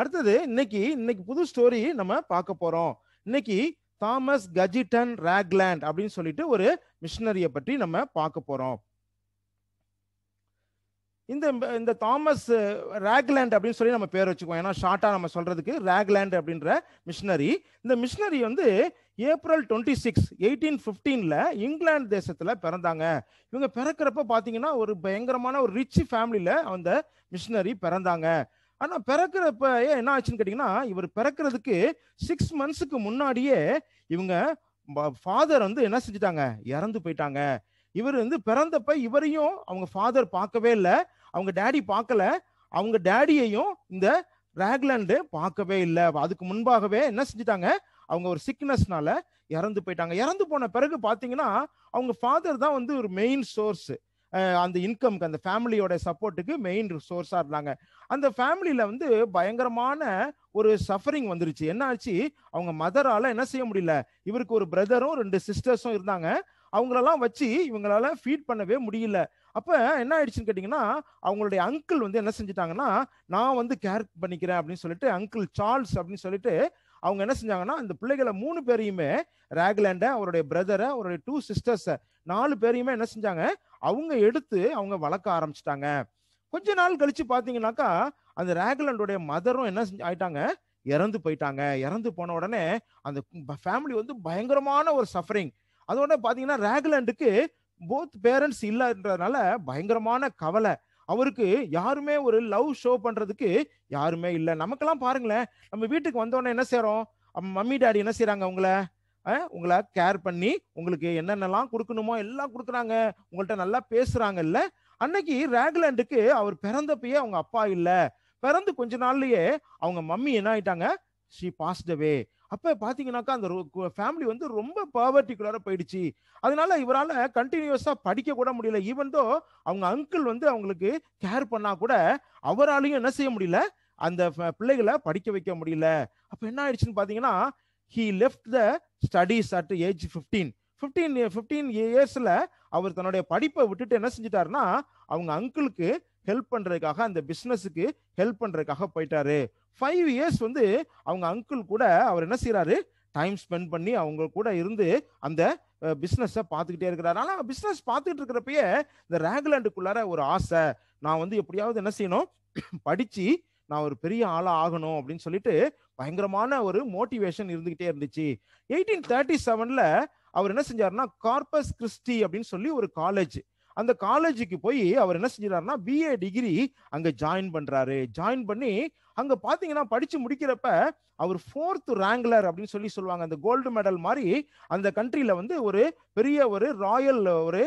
அடுத்தது இன்னைக்கு இன்னைக்கு புது ஸ்டோரி நம்ம பார்க்க போறோம் இன்னைக்கு தாமஸ் கஜிட்டன் ராக்லேண்ட் அப்படின்னு சொல்லிட்டு ஒரு மிஷினரியை பற்றி நம்ம பார்க்க போறோம் இந்த இந்த தாமஸ் ரேக்லேண்ட் அப்படின்னு சொல்லி நம்ம பேர் வச்சுக்குவோம் ஏன்னா ஷார்ட்டாக நம்ம சொல்றதுக்கு ரேக்லேண்ட் அப்படின்ற மிஷினரி இந்த மிஷினரி வந்து ஏப்ரல் டுவெண்ட்டி சிக்ஸ் எயிட்டீன் ஃபிஃப்டீனில் இங்கிலாந்து தேசத்தில் பிறந்தாங்க இவங்க பிறக்கிறப்ப பார்த்தீங்கன்னா ஒரு பயங்கரமான ஒரு ரிச் ஃபேமிலியில் அந்த மிஷினரி பிறந்தாங்க ஆனா பிறக்கிறப்ப ஏன் என்ன ஆச்சுன்னு கேட்டீங்கன்னா இவர் பிறக்கிறதுக்கு சிக்ஸ் மந்த்ஸுக்கு முன்னாடியே இவங்க ஃபாதர் வந்து என்ன செஞ்சுட்டாங்க இறந்து போயிட்டாங்க இவர் வந்து பிறந்தப்ப இவரையும் அவங்க ஃபாதர் பார்க்கவே இல்லை அவங்க டேடி பார்க்கல அவங்க டேடியையும் இந்த ரேக்லாண்டு பார்க்கவே இல்லை அதுக்கு முன்பாகவே என்ன செஞ்சுட்டாங்க அவங்க ஒரு சிக்னஸ்னால இறந்து போயிட்டாங்க இறந்து போன பிறகு பார்த்தீங்கன்னா அவங்க ஃபாதர் தான் வந்து ஒரு மெயின் சோர்ஸ் அந்த இன்கம்க்கு அந்த ஃபேமிலியோட சப்போர்ட்டுக்கு மெயின் சோர்ஸாக இருந்தாங்க அந்த ஃபேமிலியில் வந்து பயங்கரமான ஒரு சஃபரிங் வந்துருச்சு என்ன ஆச்சு அவங்க மதரால் என்ன செய்ய முடியல இவருக்கு ஒரு பிரதரும் ரெண்டு சிஸ்டர்ஸும் இருந்தாங்க அவங்களெல்லாம் வச்சு இவங்களால ஃபீட் பண்ணவே முடியல அப்ப என்ன ஆயிடுச்சுன்னு கேட்டீங்கன்னா அவங்களுடைய அங்கிள் வந்து என்ன செஞ்சுட்டாங்கன்னா நான் வந்து கேர் பண்ணிக்கிறேன் அப்படின்னு சொல்லிட்டு அங்கிள் சார்ல்ஸ் அப்படின்னு சொல்லிட்டு அவங்க என்ன செஞ்சாங்கன்னா அந்த பிள்ளைகளை மூணு பேரையுமே ரேக்லேண்டை அவருடைய பிரதரை அவருடைய டூ சிஸ்டர்ஸை நாலு பேரையுமே என்ன செஞ்சாங்க அவங்க எடுத்து அவங்க வளர்க்க ஆரம்பிச்சிட்டாங்க கொஞ்ச நாள் கழிச்சு பார்த்தீங்கன்னாக்கா அந்த ரேக்லேண்டோடைய மதரும் என்ன செஞ்சு ஆயிட்டாங்க இறந்து போயிட்டாங்க இறந்து போன உடனே அந்த ஃபேமிலி வந்து பயங்கரமான ஒரு சஃபரிங் அதோட பார்த்தீங்கன்னா ராக்லேண்டுக்கு போத் பேரண்ட்ஸ் இல்லைன்றதுனால பயங்கரமான கவலை அவருக்கு யாருமே ஒரு லவ் ஷோ பண்றதுக்கு யாருமே இல்லை நமக்கெல்லாம் பாருங்களேன் நம்ம வீட்டுக்கு வந்தோடனே என்ன செய்யறோம் மம்மி டாடி என்ன செய்யறாங்க அவங்கள உங்களை கேர் பண்ணி உங்களுக்கு என்னென்னலாம் கொடுக்கணுமோ எல்லாம் கொடுக்குறாங்க உங்கள்கிட்ட நல்லா இல்ல அன்னைக்கு ரேக்லேண்டுக்கு அவர் பிறந்தப்பயே அவங்க அப்பா இல்லை பிறந்து கொஞ்ச நாள்லயே அவங்க மம்மி என்ன ஆயிட்டாங்க ஷீ பாஸ்டவே அப்ப பாத்தீங்கன்னாக்கா அந்த ஃபேமிலி வந்து ரொம்ப பாவர்ட்டிக்குள்ளார போயிடுச்சு அதனால இவரால் கண்டினியூஸா படிக்க கூட முடியல ஈவன் தோ அவங்க அங்கிள் வந்து அவங்களுக்கு கேர் பண்ணா கூட அவராலையும் என்ன செய்ய முடியல அந்த பிள்ளைகளை படிக்க வைக்க முடியல அப்ப என்ன ஆயிடுச்சுன்னு பாத்தீங்கன்னா he left the studies at age fifteen fifteen fifteen இயர்ஸ்ல அவர் தன்னுடைய படிப்பை விட்டுட்டு என்ன செஞ்சிட்டாருன்னா அவங்க அங்கிளுக்கு ஹெல்ப் பண்றதுக்காக அந்த பிசினஸுக்கு ஹெல்ப் பண்றதுக்காக போயிட்டாரு ஃபைவ் இயர்ஸ் வந்து அவங்க அங்கிள் கூட அவர் என்ன செய்கிறாரு டைம் ஸ்பெண்ட் பண்ணி அவங்க கூட இருந்து அந்த பிஸ்னஸை பார்த்துக்கிட்டே இருக்கிறாரு ஆனால் பிஸ்னஸ் பார்த்துக்கிட்டு இருக்கிறப்பயே இந்த ரேகுலாண்டுக்குள்ளார ஒரு ஆசை நான் வந்து எப்படியாவது என்ன செய்யணும் படித்து நான் ஒரு பெரிய ஆளாக ஆகணும் அப்படின்னு சொல்லிட்டு பயங்கரமான ஒரு மோட்டிவேஷன் இருந்துகிட்டே இருந்துச்சு எயிட்டீன் தேர்ட்டி செவனில் அவர் என்ன செஞ்சாருன்னா கார்பஸ் கிறிஸ்டி அப்படின்னு சொல்லி ஒரு காலேஜ் அந்த காலேஜுக்கு போய் அவர் என்ன செஞ்சாருன்னா பிஏ டிகிரி அங்க ஜாயின் பண்றாரு ஜாயின் பண்ணி அங்க பாத்தீங்கன்னா படிச்சு முடிக்கிறப்ப அவர் ஃபோர்த் ரேங்க்லர் அப்படின்னு சொல்லி சொல்லுவாங்க அந்த கோல்டு மெடல் மாதிரி அந்த கண்ட்ரியில வந்து ஒரு பெரிய ஒரு ராயல் ஒரு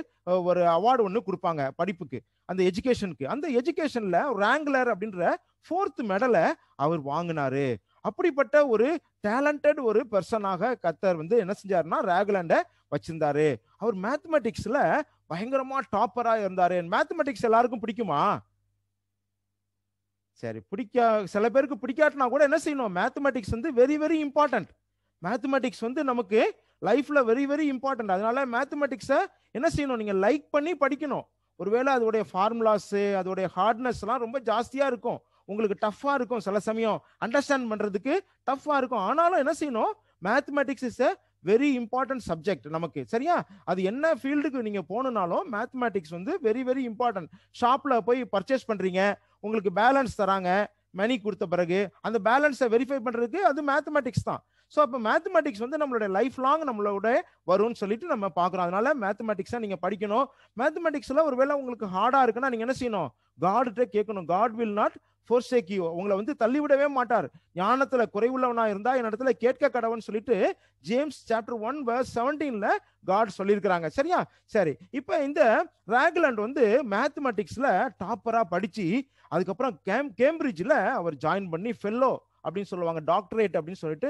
ஒரு அவார்டு ஒன்று கொடுப்பாங்க படிப்புக்கு அந்த எஜுகேஷனுக்கு அந்த எஜுகேஷன்ல ரேங்க்லர் அப்படின்ற ஃபோர்த் மெடலை அவர் வாங்கினாரு அப்படிப்பட்ட ஒரு டேலண்டட் ஒரு பர்சனாக கத்தர் வந்து என்ன செஞ்சாருன்னா ராகுலாண்டை வச்சிருந்தாரு அவர் மேத்தமெட்டிக்ஸ்ல பயங்கரமா டாப்பரா இருந்தாரு மேத்தமெட்டிக்ஸ் எல்லாருக்கும் பிடிக்குமா சரி பிடிக்கா சில பேருக்கு பிடிக்காட்டினா கூட என்ன செய்யணும் மேத்தமெட்டிக்ஸ் வந்து வெரி வெரி இம்பார்ட்டன்ட் மேத்தமெட்டிக்ஸ் வந்து நமக்கு லைஃப்ல வெரி வெரி இம்பார்ட்டன்ட் அதனால மேத்தமெட்டிக்ஸை என்ன செய்யணும் நீங்க லைக் பண்ணி படிக்கணும் ஒருவேளை அதோடைய ஃபார்முலாஸ் அதோடைய ஹார்ட்னஸ்லாம் ரொம்ப ஜாஸ்தியாக இருக்கும் உங்களுக்கு டஃப்பாக இருக்கும் சில சமயம் அண்டர்ஸ்டாண்ட் பண்ணுறதுக்கு டஃப்பாக இருக்கும் ஆனாலும் என்ன செய்யணும் mathematics is very important subject நமக்கு சரியா அது என்ன ஃபீல்டுக்கு நீங்க போகணுனாலும் மேத்தமேட்டிக்ஸ் வந்து வெரி வெரி இம்பார்ட்டன்ட் ஷாப்ல போய் பர்ச்சேஸ் பண்றீங்க உங்களுக்கு பேலன்ஸ் தராங்க மணி கொடுத்த பிறகு அந்த பேலன்ஸை வெரிஃபை பண்றதுக்கு அது மேத்தமேட்டிக்ஸ் தான் ஸோ அப்போ மேத்தமேட்டிக்ஸ் வந்து நம்மளுடைய லைஃப் லாங் நம்மளோட வரும்னு சொல்லிட்டு நம்ம பார்க்குறோம் அதனால மேத்தமேட்டிக்ஸாக நீங்கள் படிக்கணும் மேத்தமேட்டிக்ஸில் ஒருவேளை உங்களுக்கு ஹார்டாக இருக்குன்னா நீங்கள் என்ன செய்யணும் காட்கிட்ட கேட்கணும் காட் வில் நாட் ஃபோர்சேக்கியோ உங்களை வந்து தள்ளிவிடவே மாட்டார் ஞானத்துல குறைவுள்ளவனா இருந்தா என் இடத்துல கேட்க கடவுன்னு சொல்லிட்டு ஜேம்ஸ் சாப்டர் ஒன் வர்ஸ் செவன்டீன்ல காட் சொல்லியிருக்கிறாங்க சரியா சரி இப்போ இந்த ராக்லண்ட் வந்து மேத்தமெட்டிக்ஸ்ல டாப்பரா படிச்சு அதுக்கப்புறம் கேம் கேம்பிரிட்ஜில் அவர் ஜாயின் பண்ணி ஃபெல்லோ அப்படின்னு சொல்லுவாங்க டாக்டரேட் அப்படின்னு சொல்லிட்டு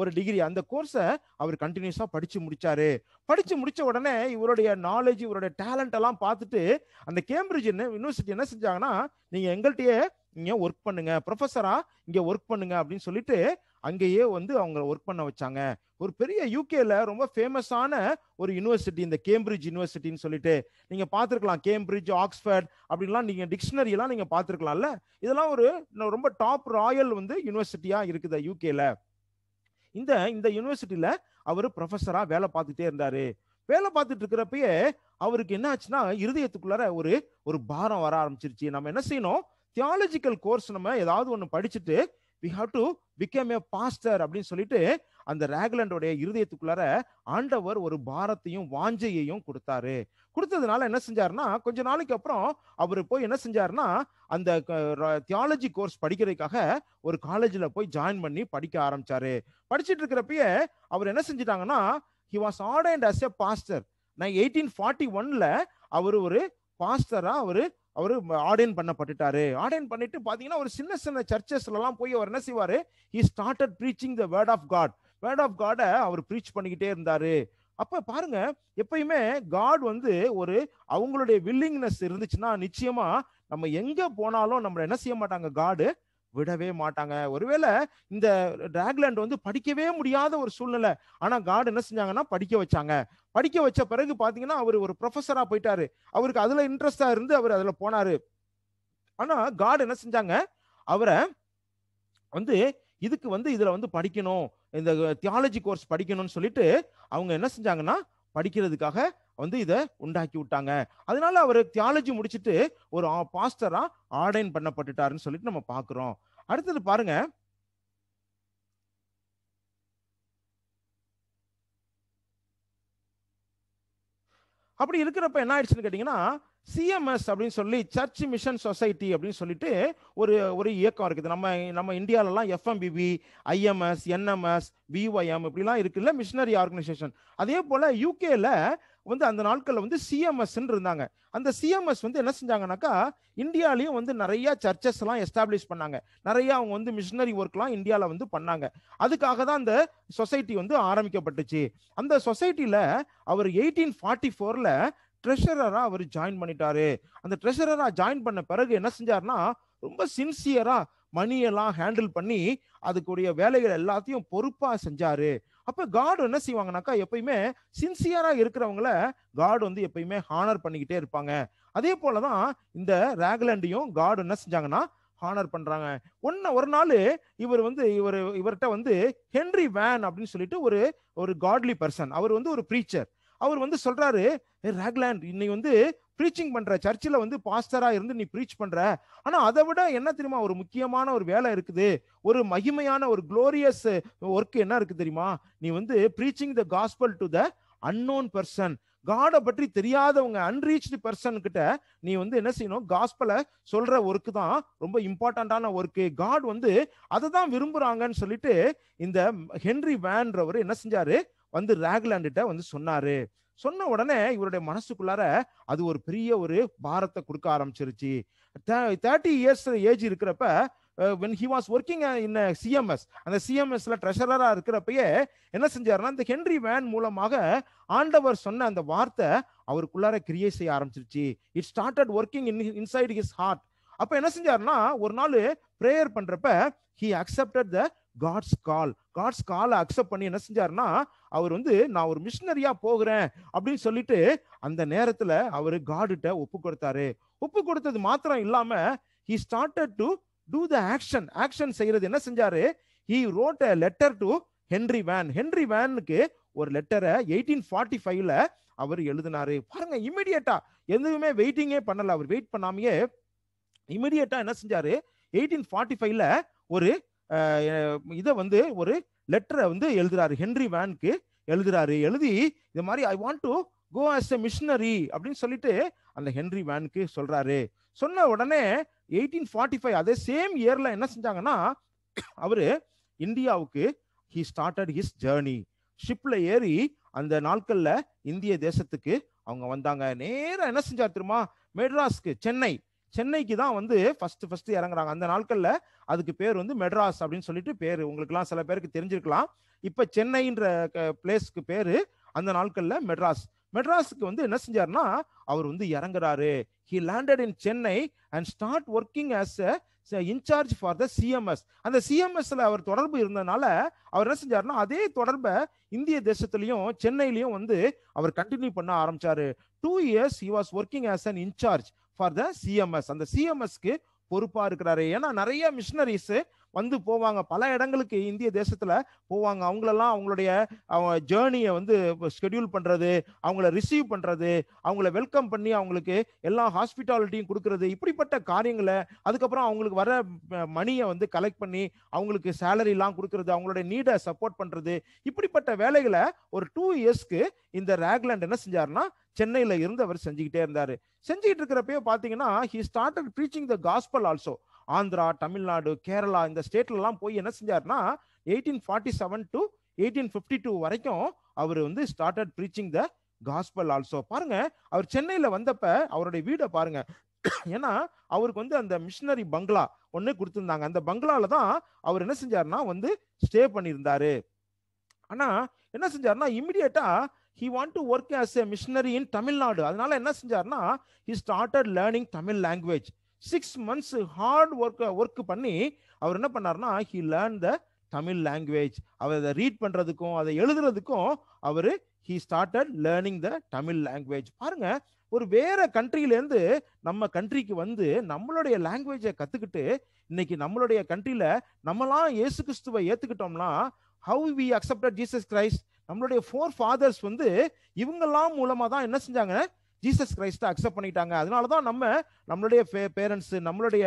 ஒரு டிகிரி அந்த கோர்ஸை அவர் கண்டினியூஸாக படிச்சு முடிச்சாரு படிச்சு முடிச்ச உடனே இவருடைய நாலேஜ் இவருடைய டேலண்ட் எல்லாம் பார்த்துட்டு அந்த கேம்பிரிட்ஜ் யூனிவர்சிட்டி என்ன செஞ்சாங்கன்னா நீங்கள் எங்கள்கிட்டயே இங்க ஒர்க் பண்ணுங்க ப்ரொஃபஸரா இங்க ஒர்க் பண்ணுங்க அப்படின்னு சொல்லிட்டு அங்கேயே வந்து அவங்க ஒர்க் பண்ண வச்சாங்க ஒரு பெரிய யூகேல ரொம்ப ஃபேமஸான ஒரு யூனிவர்சிட்டி இந்த கேம்பிரிட்ஜ் யூனிவர்சிட்டின்னு சொல்லிட்டு நீங்க பார்த்துருக்கலாம் கேம்பிரிட்ஜ் ஆக்ஸ்ஃபர்ட் அப்படின்லாம் நீங்க டிக்ஷனரி எல்லாம் நீங்க பார்த்துருக்கலாம்ல இதெல்லாம் ஒரு ரொம்ப டாப் ராயல் வந்து யூனிவர்சிட்டியா இருக்குது யூகேல இந்த இந்த யூனிவர்சிட்டியில அவர் ப்ரொஃபஸரா வேலை பார்த்துட்டே இருந்தாரு வேலை பார்த்துட்டு இருக்கிறப்பயே அவருக்கு என்ன ஆச்சுன்னா இருதயத்துக்குள்ளார ஒரு ஒரு பாரம் வர ஆரம்பிச்சிருச்சு நம்ம என்ன செய்யணும் தியாலஜிக்கல் கோர்ஸ் நம்ம ஏதாவது ஒன்று படிச்சுட்டு we have to become a pastor அப்படின்னு சொல்லிட்டு அந்த ரேக்லண்டோடைய இருதயத்துக்குள்ளார ஆண்டவர் ஒரு பாரத்தையும் வாஞ்சையையும் கொடுத்தாரு கொடுத்ததுனால என்ன செஞ்சாருன்னா கொஞ்ச நாளைக்கு அப்புறம் அவர் போய் என்ன செஞ்சாருன்னா அந்த தியாலஜி கோர்ஸ் படிக்கிறதுக்காக ஒரு காலேஜில் போய் ஜாயின் பண்ணி படிக்க ஆரம்பிச்சாரு படிச்சுட்டு இருக்கிறப்பயே அவர் என்ன செஞ்சிட்டாங்கன்னா he was and as a pastor நான் எயிட்டீன் ஃபார்ட்டி ஒன்ல அவர் ஒரு பாஸ்டரா அவர் அவர் ஆர்டன் பண்ணப்பட்டுட்டாரு ஆர்டன் பண்ணிட்டு பார்த்தீங்கன்னா ஒரு சின்ன சின்ன சர்ச்சஸ்லாம் போய் அவர் என்ன செய்வார் he started preaching the word of God word of காடை அவர் ப்ரீச் பண்ணிக்கிட்டே இருந்தார் அப்போ பாருங்க எப்பயுமே காட் வந்து ஒரு அவங்களுடைய வில்லிங்னஸ் இருந்துச்சுன்னா நிச்சயமா நம்ம எங்கே போனாலும் நம்மளை என்ன செய்ய மாட்டாங்க காடு விடவே மாட்டாங்க ஒருவேளை இந்த டிராக்லேண்ட் வந்து படிக்கவே முடியாத ஒரு சூழ்நிலை ஆனா காட் என்ன செஞ்சாங்கன்னா படிக்க வச்சாங்க படிக்க வச்ச பிறகு பாத்தீங்கன்னா அவர் ஒரு ப்ரொஃபஸரா போயிட்டாரு அவருக்கு அதுல இன்ட்ரெஸ்டா இருந்து அவர் அதுல போனாரு ஆனா காட் என்ன செஞ்சாங்க அவரை வந்து இதுக்கு வந்து இதுல வந்து படிக்கணும் இந்த தியாலஜி கோர்ஸ் படிக்கணும்னு சொல்லிட்டு அவங்க என்ன செஞ்சாங்கன்னா படிக்கிறதுக்காக வந்து இதை உண்டாக்கி விட்டாங்க அதனால அவர் தியாலஜி முடிச்சுட்டு ஒரு பாஸ்டரா ஆர்டைன் பண்ணப்பட்டுட்டாருன்னு சொல்லிட்டு நம்ம பாக்குறோம் அடுத்தது பாருங்க அப்படி இருக்கிறப்ப என்ன ஆயிடுச்சுன்னு கேட்டீங்கன்னா சிஎம்எஸ் அப்படின்னு சொல்லி சர்ச் மிஷன் சொசைட்டி அப்படின்னு சொல்லிட்டு ஒரு ஒரு இயக்கம் இருக்குது நம்ம நம்ம இந்தியாவிலலாம் எஃப்எம்பிபி ஐஎம்எஸ் என்எம்எஸ் விஒஎம் இப்படிலாம் இருக்குல்ல மிஷினரி ஆர்கனைசேஷன் அதே போல் யூகேல வந்து அந்த நாட்களில் வந்து சிஎம்எஸ் இருந்தாங்க அந்த சிஎம்எஸ் வந்து என்ன செஞ்சாங்கனாக்கா இந்தியாலையும் வந்து நிறைய சர்ச்சஸ் எல்லாம் எஸ்டாப்ளிஷ் பண்ணாங்க நிறைய அவங்க வந்து மிஷினரி ஒர்க்லாம் இந்தியாவில் வந்து பண்ணாங்க அதுக்காக தான் அந்த சொசைட்டி வந்து ஆரம்பிக்கப்பட்டுச்சு அந்த சொசைட்டியில் அவர் எயிட்டீன் ஃபார்ட்டி ஃபோரில் ட்ரெஷரராக அவர் ஜாயின் பண்ணிட்டாரு அந்த ட்ரெஷரரா ஜாயின் பண்ண பிறகு என்ன செஞ்சார்னா ரொம்ப சின்சியராக மணியெல்லாம் ஹேண்டில் பண்ணி அதுக்குரிய வேலைகள் எல்லாத்தையும் பொறுப்பாக செஞ்சாரு அப்ப காடு என்ன செய்வாங்கனாக்கா எப்பயுமே சின்சியரா இருக்கிறவங்கள காடு வந்து எப்பயுமே ஹானர் பண்ணிக்கிட்டே இருப்பாங்க அதே போலதான் இந்த ரேக்லண்டையும் காடு என்ன செஞ்சாங்கன்னா ஹானர் பண்றாங்க ஒன்று ஒரு நாள் இவர் வந்து இவர் இவர்கிட்ட வந்து ஹென்ரி வேன் அப்படின்னு சொல்லிட்டு ஒரு ஒரு காட்லி பர்சன் அவர் வந்து ஒரு ப்ரீச்சர் அவர் வந்து சொல்றாரு ராக்லேண்ட் இன்னைக்கு வந்து ப்ரீச்சிங் பண்ற சர்ச்சில் வந்து பாஸ்டரா இருந்து நீ ப்ரீச் பண்ற ஆனா அதை விட என்ன தெரியுமா ஒரு முக்கியமான ஒரு வேலை இருக்குது ஒரு மகிமையான ஒரு குளோரியஸ் ஒர்க் என்ன இருக்கு தெரியுமா நீ வந்து preaching the gospel to the unknown person காடை பற்றி தெரியாதவங்க அன்ரீச்டு பர்சன் கிட்ட நீ வந்து என்ன செய்யணும் காஸ்பலை சொல்ற ஒர்க்கு தான் ரொம்ப இம்பார்ட்டண்டான ஒர்க்கு காட் வந்து அதை தான் விரும்புறாங்கன்னு சொல்லிட்டு இந்த ஹென்ரி வேன்றவர் என்ன செஞ்சாரு வந்து ராக்லாண்டுகிட்ட வந்து சொன்னாரு சொன்ன உடனே இவருடைய மனசுக்குள்ளார அது ஒரு பெரிய ஒரு பாரத்தை கொடுக்க ஆரம்பிச்சிருச்சு தேர்ட்டி இயர்ஸ் ஏஜ் இருக்கிறப்ப when he was working in CMS அந்த சிஎம்எஸ்ல ட்ரெஷரராக இருக்கிறப்பயே என்ன செஞ்சாருன்னா இந்த ஹென்ரி வேன் மூலமாக ஆண்டவர் சொன்ன அந்த வார்த்தை அவருக்குள்ளார கிரியேட் செய்ய ஆரம்பிச்சிருச்சு it started working in inside his heart அப்போ என்ன செஞ்சாருன்னா ஒரு நாள் ப்ரேயர் பண்ணுறப்ப he accepted the God's call God's காலை அக்செப்ட் பண்ணி என்ன செஞ்சாருன்னா அவர் வந்து நான் ஒரு மிஷினரியா போகிறேன் அப்படின்னு சொல்லிட்டு அந்த நேரத்துல அவர் காடுட்ட ஒப்பு கொடுத்தாரு ஒப்பு கொடுத்தது மாத்திரம் இல்லாம he started to do the action action செய்யறது என்ன செஞ்சாரு he wrote a letter to Henry Venn Henry வேனுக்கு ஒரு லெட்டரை எயிட்டீன் ஃபார்ட்டி ஃபைவ்ல அவர் எழுதினாரு பாருங்க இமிடியட்டா எதுவுமே வெயிட்டிங்கே பண்ணல அவர் வெயிட் பண்ணாமையே இமிடியட்டா என்ன செஞ்சாரு எயிட்டீன் ஃபார்ட்டி ஃபைவ்ல ஒரு இதை வந்து ஒரு லெட்டரை வந்து எழுதுறாரு ஹென்ரி வேன்க்கு எழுதுறாரு எழுதி இது மாதிரி I want to go as a missionary அப்படின்னு சொல்லிட்டு அந்த ஹென்ரி வேனுக்கு சொல்றாரு சொன்ன உடனே எயிட்டீன் ஃபார்ட்டி ஃபைவ் அதே சேம் இயர்ல என்ன செஞ்சாங்கன்னா அவரு இந்தியாவுக்கு ஹி ஸ்டார்டட் ஹிஸ் ஜேர்னி ஷிப்ல ஏறி அந்த நாட்கள்ல இந்திய தேசத்துக்கு அவங்க வந்தாங்க நேரம் என்ன செஞ்சார் தெரியுமா மெட்ராஸ்க்கு சென்னை சென்னைக்கு தான் வந்து ஃபர்ஸ்ட் ஃபர்ஸ்ட் இறங்குறாங்க அந்த நாட்கள்ல அதுக்கு பேர் வந்து மெட்ராஸ் அப்படின்னு சொல்லிட்டு பேரு எல்லாம் சில பேருக்கு தெரிஞ்சிருக்கலாம் இப்ப சென்னைன்ற பிளேஸ்க்கு பேரு அந்த நாட்கள்ல மெட்ராஸ் மெட்ராஸுக்கு வந்து என்ன செஞ்சாருன்னா அவர் வந்து இறங்குறாரு he landed in Chennai and start working as a incharge for the CMS அந்த சிஎம்எஸ்ல அவர் தொடர்பு இருந்ததுனால அவர் என்ன செஞ்சாருன்னா அதே தொடர்பை இந்திய தேசத்திலையும் சென்னையிலையும் வந்து அவர் கண்டினியூ பண்ண ஆரம்பிச்சாரு two years he was working as an incharge for the CMS அந்த சிஎம்எஸ்க்கு பொறுப்பா இருக்கிறாரு ஏன்னா நிறைய மிஷினரிஸ் வந்து போவாங்க பல இடங்களுக்கு இந்திய தேசத்துல போவாங்க அவங்களெல்லாம் அவங்களுடைய அவங்க ஜேர்னியை வந்து ஷெடியூல் பண்றது அவங்கள ரிசீவ் பண்றது அவங்கள வெல்கம் பண்ணி அவங்களுக்கு எல்லா ஹாஸ்பிட்டாலிட்டியும் கொடுக்கறது இப்படிப்பட்ட காரியங்களை அதுக்கப்புறம் அவங்களுக்கு வர மணியை வந்து கலெக்ட் பண்ணி அவங்களுக்கு சேலரிலாம் கொடுக்கறது அவங்களுடைய நீடை சப்போர்ட் பண்றது இப்படிப்பட்ட வேலைகளை ஒரு டூ இயர்ஸ்க்கு இந்த ரேக்லாண்ட் என்ன செஞ்சாருன்னா சென்னையில இருந்து அவர் செஞ்சுக்கிட்டே இருந்தாரு செஞ்சுக்கிட்டு இருக்கிறப்பயே பாத்தீங்கன்னா he started preaching the gospel also Andhra Tamil Nadu Kerala இந்த ஸ்டேட்லலாம் போய் என்ன செஞ்சார்னா eighteen forty seven to eighteen fifty two வரைக்கும் அவர் வந்து started preaching the gospel also பாருங்க அவர் சென்னையில் வந்தப்ப அவருடைய வீடை பாருங்க ஏன்னா அவருக்கு வந்து அந்த மிஷினரி பங்களா ஒன்று கொடுத்துருந்தாங்க அந்த பங்களால தான் அவர் என்ன செஞ்சாருன்னா வந்து ஸ்டே பண்ணியிருந்தாரு ஆனால் என்ன செஞ்சாருன்னா இம்மிடியட்டா he want to work as a missionary in Tamil Nadu அதனால என்ன செஞ்சாருன்னா he started learning Tamil language six months hard work work பண்ணி அவர் என்ன பண்ணார்னா he learn the Tamil language அவர் அதை ரீட் பண்ணுறதுக்கும் அதை எழுதுறதுக்கும் அவர் he started learning the Tamil language பாருங்க ஒரு வேற கண்ட்ரிலேருந்து நம்ம கண்ட்ரிக்கு வந்து நம்மளுடைய லாங்குவேஜை கற்றுக்கிட்டு இன்னைக்கு நம்மளுடைய கண்ட்ரியில் நம்மளாம் இயேசு கிறிஸ்துவை ஏற்றுக்கிட்டோம்னா how we accepted Jesus Christ நம்மளுடைய ஃபோர் ஃபாதர்ஸ் வந்து இவங்கெல்லாம் மூலமாக தான் என்ன செஞ்சாங்க ஜீசஸ் கிரைஸ்டை அக்செப்ட் பண்ணிட்டாங்க அதனால தான் நம்ம நம்மளுடைய பேரண்ட்ஸ் நம்மளுடைய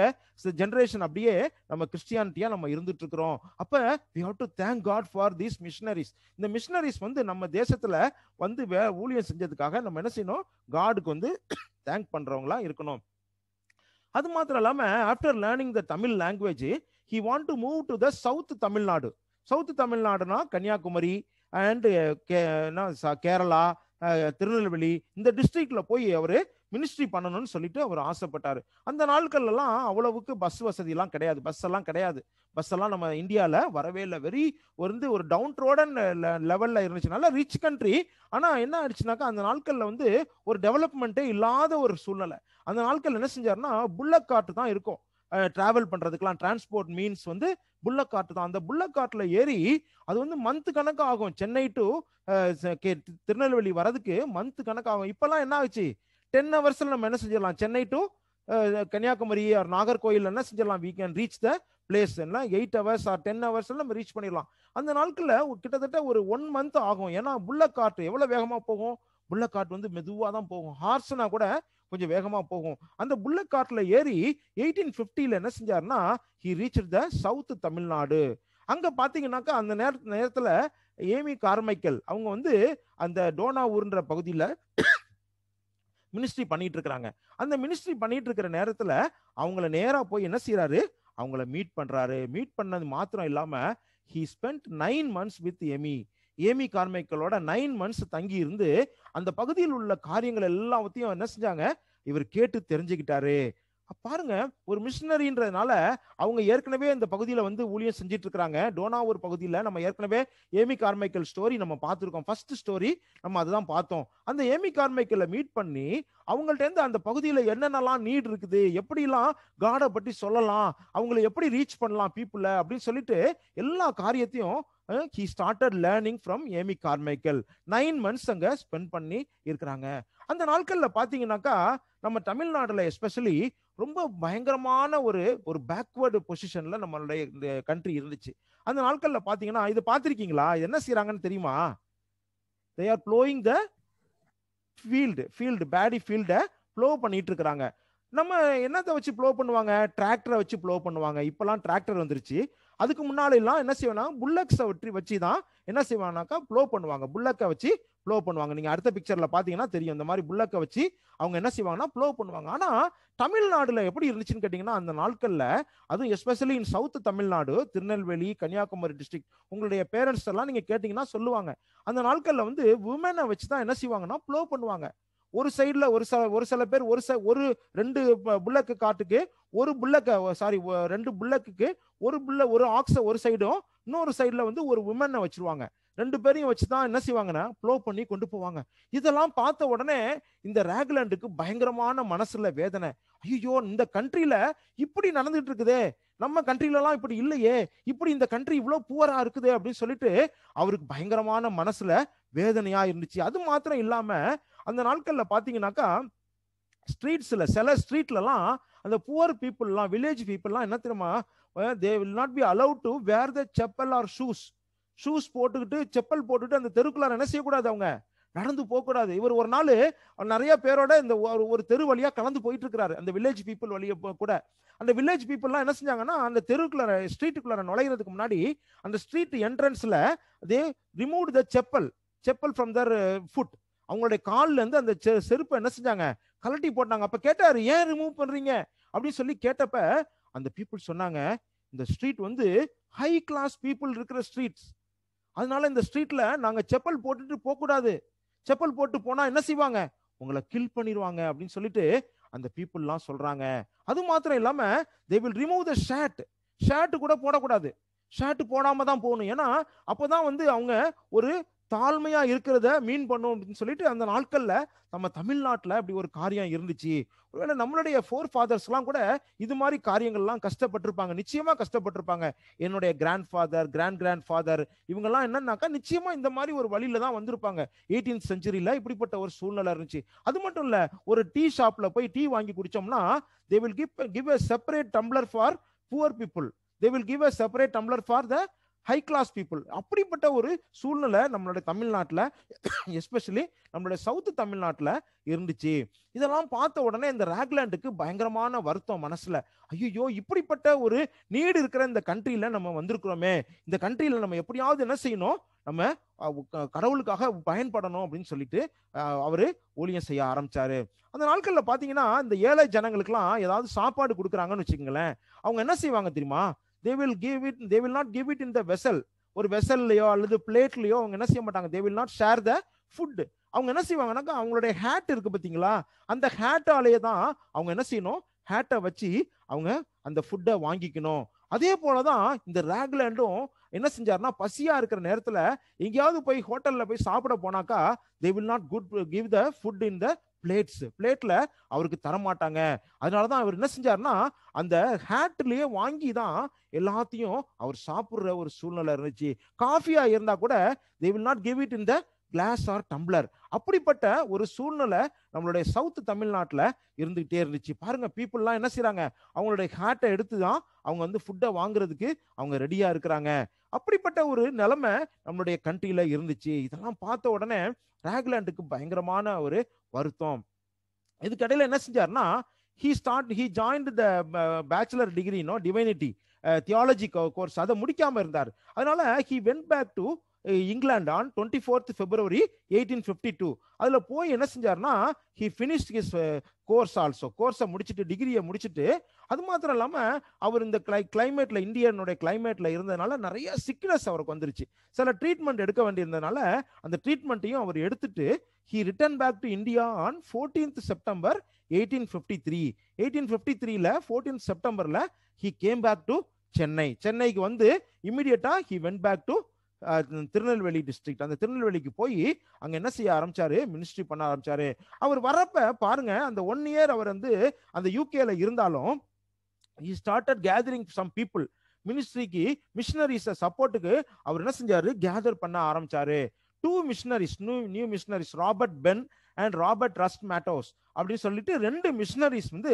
ஜென்ரேஷன் அப்படியே நம்ம கிறிஸ்டியானிட்டியா நம்ம இருந்துட்டு இருக்கிறோம் அப்ப we have to thank God for these missionaries இந்த மிஷினரிஸ் வந்து நம்ம தேசத்துல வந்து ஊழியம் செஞ்சதுக்காக நம்ம என்ன செய்யணும் காடுக்கு வந்து தேங்க் பண்றவங்களா இருக்கணும் அது மாத்திரம் இல்லாம after learning the Tamil language he want to move to the south Tamil Nadu south தமிழ்நாடுனா கன்னியாகுமரி அண்ட் கேரளா திருநெல்வேலி இந்த டிஸ்ட்ரிக்ட்ல போய் அவர் மினிஸ்ட்ரி பண்ணணும்னு சொல்லிட்டு அவர் ஆசைப்பட்டார் அந்த நாட்கள்லாம் அவ்வளவுக்கு பஸ் எல்லாம் கிடையாது பஸ் எல்லாம் கிடையாது பஸ் எல்லாம் நம்ம இந்தியாவில் வரவே இல்லை வெறி வந்து ஒரு டவுன் ரோடன் லெவலில் இருந்துச்சுனால ரிச் கண்ட்ரி ஆனால் என்ன ஆயிடுச்சுனாக்கா அந்த நாட்களில் வந்து ஒரு டெவலப்மெண்ட்டே இல்லாத ஒரு சூழ்நிலை அந்த நாட்கள் என்ன செஞ்சாருன்னா புல்லக் காட்டு தான் இருக்கும் ட்ராவல் பண்றதுக்கெல்லாம் டிரான்ஸ்போர்ட் மீன்ஸ் வந்து புல்லக் காட்டு தான் அந்த புல்லக் காட்டில் ஏறி அது வந்து மந்த் கணக்கு ஆகும் சென்னை டு திருநெல்வேலி வரதுக்கு மந்த் கணக்கு ஆகும் இப்பெல்லாம் என்ன ஆச்சு டென் ஹவர்ஸில் நம்ம என்ன செஞ்சிடலாம் சென்னை டு கன்னியாகுமரி ஆர் நாகர்கோயில் என்ன செஞ்சிடலாம் we can reach the place என்ன எயிட் ஹவர்ஸ் ஆர் டென் ஹவர்ஸ்ல நம்ம ரீச் பண்ணிடலாம் அந்த நாட்களில் கிட்டத்தட்ட ஒரு ஒன் மந்த் ஆகும் ஏன்னா புல்லக் காட்டு எவ்வளோ வேகமாக போகும் புல்லக் காட்டு வந்து மெதுவாக தான் போகும் ஹார்ஸ்னா கூட கொஞ்சம் வேகமாக போகும் அந்த புல்லட் கார்ட்ல ஏறி எயிட்டீன் ஃபிஃப்டியில் என்ன செஞ்சாருன்னா he reach the south Tamil Nadu அங்கே பார்த்தீங்கன்னாக்கா அந்த நேர நேரத்தில் ஏமி கார்மைக்கல் அவங்க வந்து அந்த டோனா ஊருன்ற பகுதியில் மினிஸ்ட்ரி பண்ணிட்டு இருக்கிறாங்க அந்த மினிஸ்ட்ரி பண்ணிட்டு இருக்கிற நேரத்தில் அவங்கள நேராக போய் என்ன செய்கிறாரு அவங்கள மீட் பண்ணுறாரு மீட் பண்ணது மாத்திரம் இல்லாமல் he spend nine months with Amy Amy கார்மைக்களோட நைன் மந்த்ஸ் தங்கி இருந்து அந்த பகுதியில் உள்ள காரியங்கள் எல்லாத்தையும் என்ன செஞ்சாங்க இவர் கேட்டு தெரிஞ்சுக்கிட்டாரு பாருங்க ஒரு மிஷினரின்றதுனால அவங்க ஏற்கனவே இந்த பகுதியில வந்து ஊழியம் செஞ்சிட்டு இருக்கிறாங்க டோனா ஒரு பகுதியில நம்ம ஏற்கனவே ஏமி கார்மைக்கல் ஸ்டோரி நம்ம பார்த்துருக்கோம் ஃபர்ஸ்ட் ஸ்டோரி நம்ம அதுதான் பார்த்தோம் அந்த ஏமி கார்மைக்கல்ல மீட் பண்ணி அவங்கள்ட்ட அந்த பகுதியில என்னென்னலாம் நீட் இருக்குது எப்படிலாம் காடை பற்றி சொல்லலாம் அவங்கள எப்படி ரீச் பண்ணலாம் பீப்புள அப்படின்னு சொல்லிட்டு எல்லா காரியத்தையும் he started learning from Amy Carmichael nine months அங்கே ஸ்பெண்ட் பண்ணி இருக்கிறாங்க அந்த நாட்களில் பார்த்தீங்கன்னாக்கா நம்ம தமிழ்நாட்டில் எஸ்பெஷலி ரொம்ப பயங்கரமான ஒரு ஒரு பேக்வேர்டு பொசிஷன்ல நம்மளுடைய இந்த கண்ட்ரி இருந்துச்சு அந்த நாட்கள்ல பாத்தீங்கன்னா இதை பார்த்துருக்கீங்களா இது என்ன செய்யறாங்கன்னு தெரியுமா they are ploughing the field field paddy ஃபீல்டை ப்ளோ பண்ணிட்டு இருக்கிறாங்க நம்ம என்னத்தை வச்சு ப்ளோ பண்ணுவாங்க டிராக்டரை வச்சு ப்ளோ பண்ணுவாங்க இப்பெல்லாம் டிராக்டர் வந்துருச்சு அதுக்கு முன்னாலெல்லாம் என்ன செய்வாங்க புல்லக்ஸை வற்றி வச்சு தான் என்ன செய்வாங்கனாக்கா ப்ளோ பண்ணுவாங்க புல்லக்கை வச்சு ப்ளோ பண்ணுவாங்க நீங்க அடுத்த பிக்சர்ல பாத்தீங்கன்னா தெரியும் இந்த மாதிரி புல்லக்க வச்சு அவங்க என்ன செய்வாங்கன்னா ப்ளோ பண்ணுவாங்க ஆனா தமிழ்நாடுல எப்படி இருந்துச்சுன்னு கேட்டீங்கன்னா அந்த நாட்கள்ல அதுவும் especially in south Tamil Nadu Tirunelveli Kanyakumari district உங்களுடைய பேரண்ட்ஸ் எல்லாம் நீங்க கேட்டீங்கன்னா சொல்லுவாங்க அந்த நாட்கள்ல வந்து உமனை வச்சு தான் என்ன செய்வாங்கன்னா ப்ளோ பண்ணுவாங்க ஒரு சைடில் ஒரு சில ஒரு சில பேர் ஒரு ச ஒரு ரெண்டு புல்லக்கு காட்டுக்கு ஒரு புல்லக்க சாரி ரெண்டு புல்லக்கு ஒரு புல்ல ஒரு ஆக்ஸை ஒரு சைடும் இன்னொரு சைடில் வந்து ஒரு உமனை வச்சிருவாங்க ரெண்டு பேரையும் வச்சு தான் என்ன செய்வாங்கன்னா ப்ளோ பண்ணி கொண்டு போவாங்க இதெல்லாம் பார்த்த உடனே இந்த ரேக்லாண்டுக்கு பயங்கரமான மனசுல வேதனை ஐயோ இந்த கண்ட்ரில இப்படி நடந்துட்டு இருக்குதே நம்ம கண்ட்ரிலலாம் இப்படி இல்லையே இப்படி இந்த கண்ட்ரி இவ்வளோ புவரா இருக்குது அப்படின்னு சொல்லிட்டு அவருக்கு பயங்கரமான மனசுல வேதனையா இருந்துச்சு அது மாத்திரம் இல்லாம அந்த நாட்கள்ல பாத்தீங்கன்னாக்கா ஸ்ட்ரீட்ஸ்ல சில ஸ்ட்ரீட்லலாம் அந்த புவர் பீப்புள்லாம் வில்லேஜ் பீப்புள்லாம் என்ன தெரியுமா they will not be allowed to wear the chappal or shoes shoes போட்டுக்கிட்டு செப்பல் போட்டுக்கிட்டு அந்த தெருக்குள்ளார என்ன செய்யக்கூடாது அவங்க நடந்து போகக்கூடாது இவர் ஒரு நாள் நிறைய பேரோட இந்த ஒரு தெரு வழியாக கலந்து போயிட்டு இருக்கிறாரு அந்த வில்லேஜ் பீப்புள் வழியை கூட அந்த வில்லேஜ் பீப்புள்லாம் என்ன செஞ்சாங்கன்னா அந்த தெருக்குள்ள ஸ்ட்ரீட்டுக்குள்ள நுழைகிறதுக்கு முன்னாடி அந்த ஸ்ட்ரீட் என்ட்ரன்ஸில் அதே remove the chappal chappal from their foot அவங்களுடைய கால்லேருந்து அந்த செருப்பை என்ன செஞ்சாங்க கலட்டி போட்டாங்க அப்போ கேட்டார் ஏன் ரிமூவ் பண்ணுறீங்க அப்படின்னு சொல்லி கேட்டப்ப அந்த பீப்புள் சொன்னாங்க இந்த ஸ்ட்ரீட் வந்து ஹை கிளாஸ் பீப்புள் இருக்கிற ஸ்ட்ரீட்ஸ் அதனால இந்த ஸ்ட்ரீட்ல நாங்க செப்பல் போட்டுட்டு போகக்கூடாது செப்பல் போட்டு போனா என்ன செய்வாங்க உங்களை கில் பண்ணிடுவாங்க அப்படின்னு சொல்லிட்டு அந்த பீப்புள்லாம் சொல்றாங்க அது மாத்திரம் இல்லாம they will remove the shirt shirt கூட போடக்கூடாது ஷர்ட் போடாம தான் போகணும் ஏன்னா அப்போதான் வந்து அவங்க ஒரு தாழ்மையா இருக்கிறத மீன் பண்ணும் அப்படின்னு சொல்லிட்டு அந்த நாட்கள்ல நம்ம தமிழ்நாட்டுல அப்படி ஒரு காரியம் இருந்துச்சு ஒருவேளை நம்மளுடைய ஃபோர் ஃபாதர்ஸ் எல்லாம் கூட இது மாதிரி காரியங்கள்லாம் கஷ்டப்பட்டிருப்பாங்க நிச்சயமா கஷ்டப்பட்டிருப்பாங்க என்னுடைய grandfather grand grandfather இவங்கெல்லாம் என்னன்னாக்கா நிச்சயமா இந்த மாதிரி ஒரு வழியில தான் வந்திருப்பாங்க எயிட்டீன் செஞ்சுரியில இப்படிப்பட்ட ஒரு சூழ்நிலை இருந்துச்சு அது மட்டும் இல்ல ஒரு டீ ஷாப்ல போய் டீ வாங்கி குடிச்சோம்னா they will give give a separate tumbler for poor people they will give a separate tumbler for the high class people அப்படிப்பட்ட ஒரு சூழ்நிலை நம்மளுடைய தமிழ்நாட்டில் எஸ்பெஷலி நம்மளுடைய சவுத்து தமிழ்நாட்டில் இருந்துச்சு இதெல்லாம் பார்த்த உடனே இந்த ராக்லாண்டுக்கு பயங்கரமான வருத்தம் மனசுல ஐயோ இப்படிப்பட்ட ஒரு நீடு இருக்கிற இந்த கண்ட்ரியில நம்ம வந்திருக்கிறோமே இந்த கண்ட்ரியில நம்ம எப்படியாவது என்ன செய்யணும் நம்ம கடவுளுக்காக பயன்படணும் அப்படின்னு சொல்லிட்டு அவரு ஊழியம் செய்ய ஆரம்பிச்சாரு அந்த நாட்கள்ல பாத்தீங்கன்னா இந்த ஏழை ஜனங்களுக்குலாம் ஏதாவது சாப்பாடு கொடுக்குறாங்கன்னு வச்சுக்கோங்களேன் அவங்க என்ன செய்வாங்க தெரியுமா they will give it they will not give it in the vessel ஒரு வெசல்லையோ அல்லது பிளேட்லையோ அவங்க என்ன செய்ய மாட்டாங்க they will not share the food அவங்க என்ன செய்வாங்கன்னாக்கா அவங்களுடைய ஹேட் இருக்கு பார்த்தீங்களா அந்த ஹேட்டாலேயே தான் அவங்க என்ன செய்யணும் ஹேட்டை வச்சு அவங்க அந்த ஃபுட்டை வாங்கிக்கணும் அதே போல தான் இந்த ராக்லேண்டும் என்ன செஞ்சாருன்னா பசியாக இருக்கிற நேரத்தில் எங்கேயாவது போய் ஹோட்டலில் போய் சாப்பிட போனாக்கா they will not good give the food in the plates பிளேட்ல அவருக்கு தர மாட்டாங்க அதனாலதான் அவர் என்ன செஞ்சாருன்னா அந்த ஹேட்லயே வாங்கி தான் எல்லாத்தையும் அவர் சாப்பிடுற ஒரு சூழ்நிலை இருந்துச்சு காஃபியா இருந்தா கூட they will not give it in the glass or tumbler அப்படிப்பட்ட ஒரு சூழ்நிலை நம்மளுடைய சவுத் தமிழ்நாட்டில் இருந்துகிட்டே இருந்துச்சு பாருங்க பீப்புளெலாம் என்ன செய்கிறாங்க அவங்களுடைய ஹேட்டை எடுத்து தான் அவங்க வந்து ஃபுட்டை வாங்குறதுக்கு அவங்க ரெடியாக இருக்கிறாங்க அப்படிப்பட்ட ஒரு நிலைமை நம்மளுடைய கண்ட்ரியில் இருந்துச்சு இதெல்லாம் பார்த்த உடனே ராக்லாண்டுக்கு பயங்கரமான ஒரு வருத்தம் இதுக்கடையில் என்ன செஞ்சார்னா he start he joined the bachelor டிகிரினோ டிவைனிட்டி தியாலஜி கோர்ஸ் அதை முடிக்காம இருந்தார் அதனால he went back to England on twenty fourth February eighteen fifty two அதில் போய் என்ன செஞ்சார்னா he finish his course also கோர்ஸை முடிச்சுட்டு டிகிரியை முடிச்சுட்டு அது மாத்திரம் இல்லாமல் அவர் இந்த கிளை கிளைமேட்டில் இந்தியனுடைய கிளைமேட்டில் இருந்ததுனால நிறைய சிக்னஸ் அவருக்கு வந்துருச்சு சில ட்ரீட்மெண்ட் எடுக்க வேண்டியிருந்ததுனால அந்த ட்ரீட்மெண்ட்டையும் அவர் எடுத்துட்டு he return back to India on fourteenth September eighteen fifty three eighteen fifty த்ரீல ஃபோர்டீன் செப்டம்பரில் he came back to Chennai சென்னைக்கு வந்து இம்மிடியட்டா he went back to Tirunelveli district அந்த திருநெல்வேலிக்கு போய் அங்க என்ன செய்ய ஆரம்பிச்சாரு மினிஸ்ட்ரி பண்ண ஆரம்பிச்சாரு அவர் வரப்ப பாருங்க அந்த ஒன் இயர் அவர் வந்து அந்த யூகேல இருந்தாலும் he started gathering some people மினிஸ்ட்ரிக்கு மிஷினரிஸ சப்போர்ட்டுக்கு அவர் என்ன செஞ்சாரு கேதர் பண்ண ஆரம்பிச்சாரு two missionaries new new missionaries Robert Fenn and Robert Rust Meadows அப்படின்னு சொல்லிட்டு ரெண்டு மிஷினரிஸ் வந்து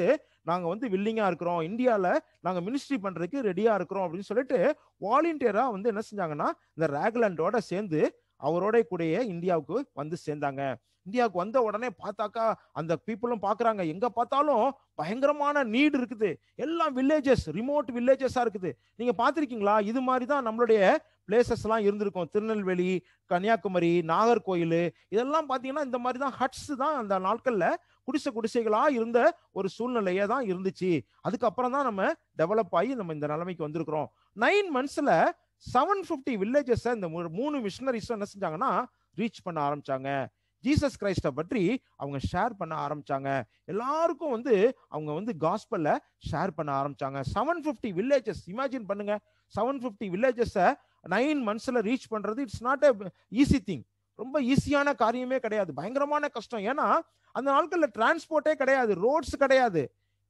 நாங்கள் வந்து வில்லிங்காக இருக்கிறோம் இந்தியாவில் நாங்கள் மினிஸ்ட்ரி பண்ணுறதுக்கு ரெடியாக இருக்கிறோம் அப்படின்னு சொல்லிட்டு வாலண்டியராக வந்து என்ன செஞ்சாங்கன்னா இந்த ரேக்லண்டோட சேர்ந்து அவரோட கூடயே இந்தியாவுக்கு வந்து சேர்ந்தாங்க இந்தியாவுக்கு வந்த உடனே பார்த்தாக்கா அந்த பீப்புளும் பார்க்குறாங்க எங்கே பார்த்தாலும் பயங்கரமான நீடு இருக்குது எல்லாம் வில்லேஜஸ் ரிமோட் வில்லேஜஸாக இருக்குது நீங்கள் பார்த்துருக்கீங்களா இது மாதிரி தான் நம்மளுடைய எல்லாம் இருந்திருக்கும் திருநெல்வேலி கன்னியாகுமரி நாகர்கோயில் இதெல்லாம் பார்த்தீங்கன்னா இந்த மாதிரி தான் ஹட்ஸ் தான் அந்த நாட்களில் குடிசை குடிசைகளாக இருந்த ஒரு சூழ்நிலையே தான் இருந்துச்சு அதுக்கப்புறம் தான் நம்ம டெவலப் ஆகி நம்ம இந்த நிலைமைக்கு வந்திருக்கிறோம் நைன் மந்த்ஸில் செவன் ஃபிஃப்டி வில்லேஜஸை இந்த மூணு மிஷினரிஸும் என்ன செஞ்சாங்கன்னா ரீச் பண்ண ஆரம்பிச்சாங்க ஜீசஸ் கிரைஸ்டை பற்றி அவங்க ஷேர் பண்ண ஆரம்பிச்சாங்க எல்லாருக்கும் வந்து அவங்க வந்து காஸ்பல்ல ஷேர் பண்ண ஆரம்பிச்சாங்க செவன் ஃபிஃப்டி வில்லேஜஸ் இமேஜின் பண்ணுங்க செவன் ஃபிஃப்டி வில்லேஜஸை நைன் மந்த்ஸில் ரீச் பண்ணுறது it's not a easy thing ரொம்ப ஈஸியான காரியமே கிடையாது பயங்கரமான கஷ்டம் ஏன்னா அந்த நாட்களில் டிரான்ஸ்போர்ட்டே கிடையாது ரோட்ஸ் கிடையாது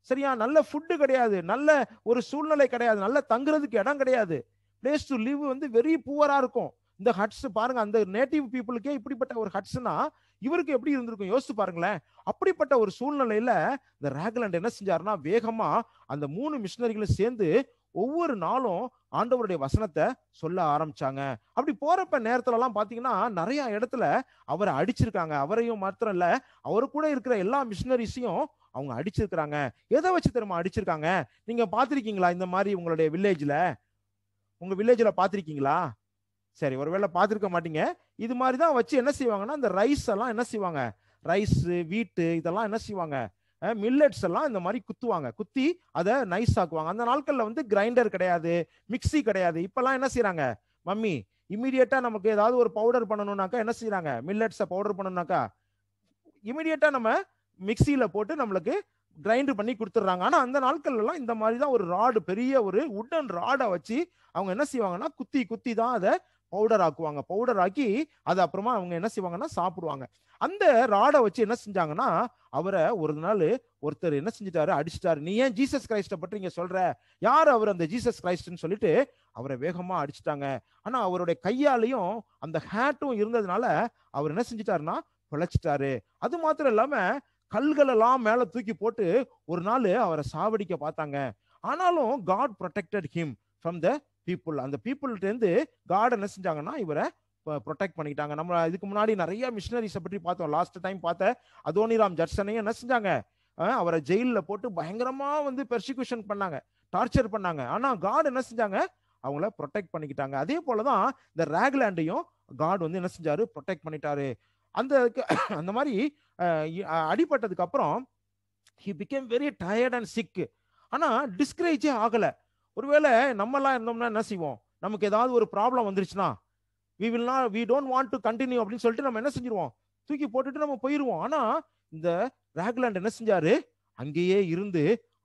சரியா நல்ல ஃபுட்டு கிடையாது நல்ல ஒரு சூழ்நிலை கிடையாது நல்ல தங்குறதுக்கு இடம் கிடையாது பிளேஸ் டு லிவ் வந்து வெரி புவராக இருக்கும் இந்த ஹட்ஸ் பாருங்க அந்த நேட்டிவ் பீப்புளுக்கே இப்படிப்பட்ட ஒரு ஹட்ஸ்னா இவருக்கு எப்படி இருந்திருக்கும் யோசிச்சு பாருங்களேன் அப்படிப்பட்ட ஒரு சூழ்நிலையில இந்த ரேக்லண்ட் என்ன செஞ்சாருன்னா வேகமா அந்த மூணு மிஷினரிகளும் சேர்ந்து ஒவ்வொரு நாளும் ஆண்டவருடைய வசனத்தை சொல்ல ஆரம்பிச்சாங்க அப்படி போறப்ப நேரத்துல எல்லாம் பாத்தீங்கன்னா நிறைய இடத்துல அவரை அடிச்சிருக்காங்க அவரையும் மாத்திரம் இல்ல அவரு கூட இருக்கிற எல்லா மிஷினரிஸையும் அவங்க அடிச்சிருக்கிறாங்க எதை வச்சு தெரியுமா அடிச்சிருக்காங்க நீங்க பாத்திருக்கீங்களா இந்த மாதிரி உங்களுடைய வில்லேஜ்ல உங்க வில்லேஜில் பார்த்துருக்கீங்களா சரி ஒருவேளை பார்த்துருக்க மாட்டீங்க இது மாதிரி தான் வச்சு என்ன செய்வாங்கன்னா இந்த ரைஸ் எல்லாம் என்ன செய்வாங்க ரைஸு வீட்டு இதெல்லாம் என்ன செய்வாங்க மில்லட்ஸ் எல்லாம் இந்த மாதிரி குத்துவாங்க குத்தி அதை நைஸ் ஆக்குவாங்க அந்த நாட்கள்ல வந்து கிரைண்டர் கிடையாது மிக்சி கிடையாது இப்பெல்லாம் என்ன செய்யறாங்க மம்மி இமீடியட்டா நமக்கு ஏதாவது ஒரு பவுடர் பண்ணணும்னாக்கா என்ன செய்யறாங்க மில்லட்ஸை பவுடர் பண்ணணும்னாக்கா இமீடியட்டா நம்ம மிக்சியில போட்டு நம்மளுக்கு கிரைண்டு பண்ணி கொடுத்துட்றாங்க ஆனால் அந்த எல்லாம் இந்த மாதிரி தான் ஒரு ராடு பெரிய ஒரு உட்டன் ராடை வச்சு அவங்க என்ன செய்வாங்கன்னா குத்தி குத்தி தான் அதை பவுடர் ஆக்குவாங்க பவுடர் ஆக்கி அது அப்புறமா அவங்க என்ன செய்வாங்கன்னா சாப்பிடுவாங்க அந்த ராடை வச்சு என்ன செஞ்சாங்கன்னா அவரை ஒரு நாள் ஒருத்தர் என்ன செஞ்சிட்டாரு அடிச்சிட்டாரு நீ ஏன் ஜீசஸ் கிரைஸ்ட பற்றி இங்க சொல்ற யார் அவர் அந்த ஜீசஸ் கிரைஸ்ட்னு சொல்லிட்டு அவரை வேகமா அடிச்சிட்டாங்க ஆனா அவருடைய கையாலையும் அந்த ஹேட்டும் இருந்ததுனால அவர் என்ன செஞ்சிட்டாருன்னா பிழைச்சிட்டாரு அது மாத்திரம் இல்லாம கல்களெல்லாம் மேல தூக்கி போட்டு ஒரு நாள் அவரை சாவடிக்க பார்த்தாங்க ஆனாலும் God protected him from the people அந்த பீப்புள்கிட்டேருந்து காட் என்ன செஞ்சாங்கன்னா இவரை ப்ரொடெக்ட் பண்ணிக்கிட்டாங்க நம்ம இதுக்கு முன்னாடி நிறைய மிஷினரிஸை பற்றி பார்த்தோம் லாஸ்ட் டைம் பார்த்த அதோனிராம் ஜட்சனையும் என்ன செஞ்சாங்க அவரை ஜெயிலில் போட்டு பயங்கரமாக வந்து பெர்சிக்யூஷன் பண்ணாங்க டார்ச்சர் பண்ணாங்க ஆனால் காட் என்ன செஞ்சாங்க அவங்கள ப்ரொடெக்ட் பண்ணிக்கிட்டாங்க அதே போல தான் இந்த ரேக்லேண்டையும் காட் வந்து என்ன செஞ்சாரு ப்ரொடெக்ட் பண்ணிட்டாரு அந்த அந்த மாதிரி அடிபட்டதுக்கு அப்புறம் he became very tired and sick ஆனால் டிஸ்கரேஜே ஆகலை ஒருவேளை எல்லாம் இருந்தோம்னா என்ன செய்வோம் நமக்கு ஏதாவது ஒரு ப்ராப்ளம் வந்துருச்சுன்னா we will not we don't want to continue அப்படின்னு சொல்லிட்டு நம்ம என்ன செஞ்சிருவோம் தூக்கி போட்டுட்டு நம்ம போயிடுவோம் ஆனா இந்த ராகுலாண்ட் என்ன செஞ்சாரு அங்கேயே இருந்து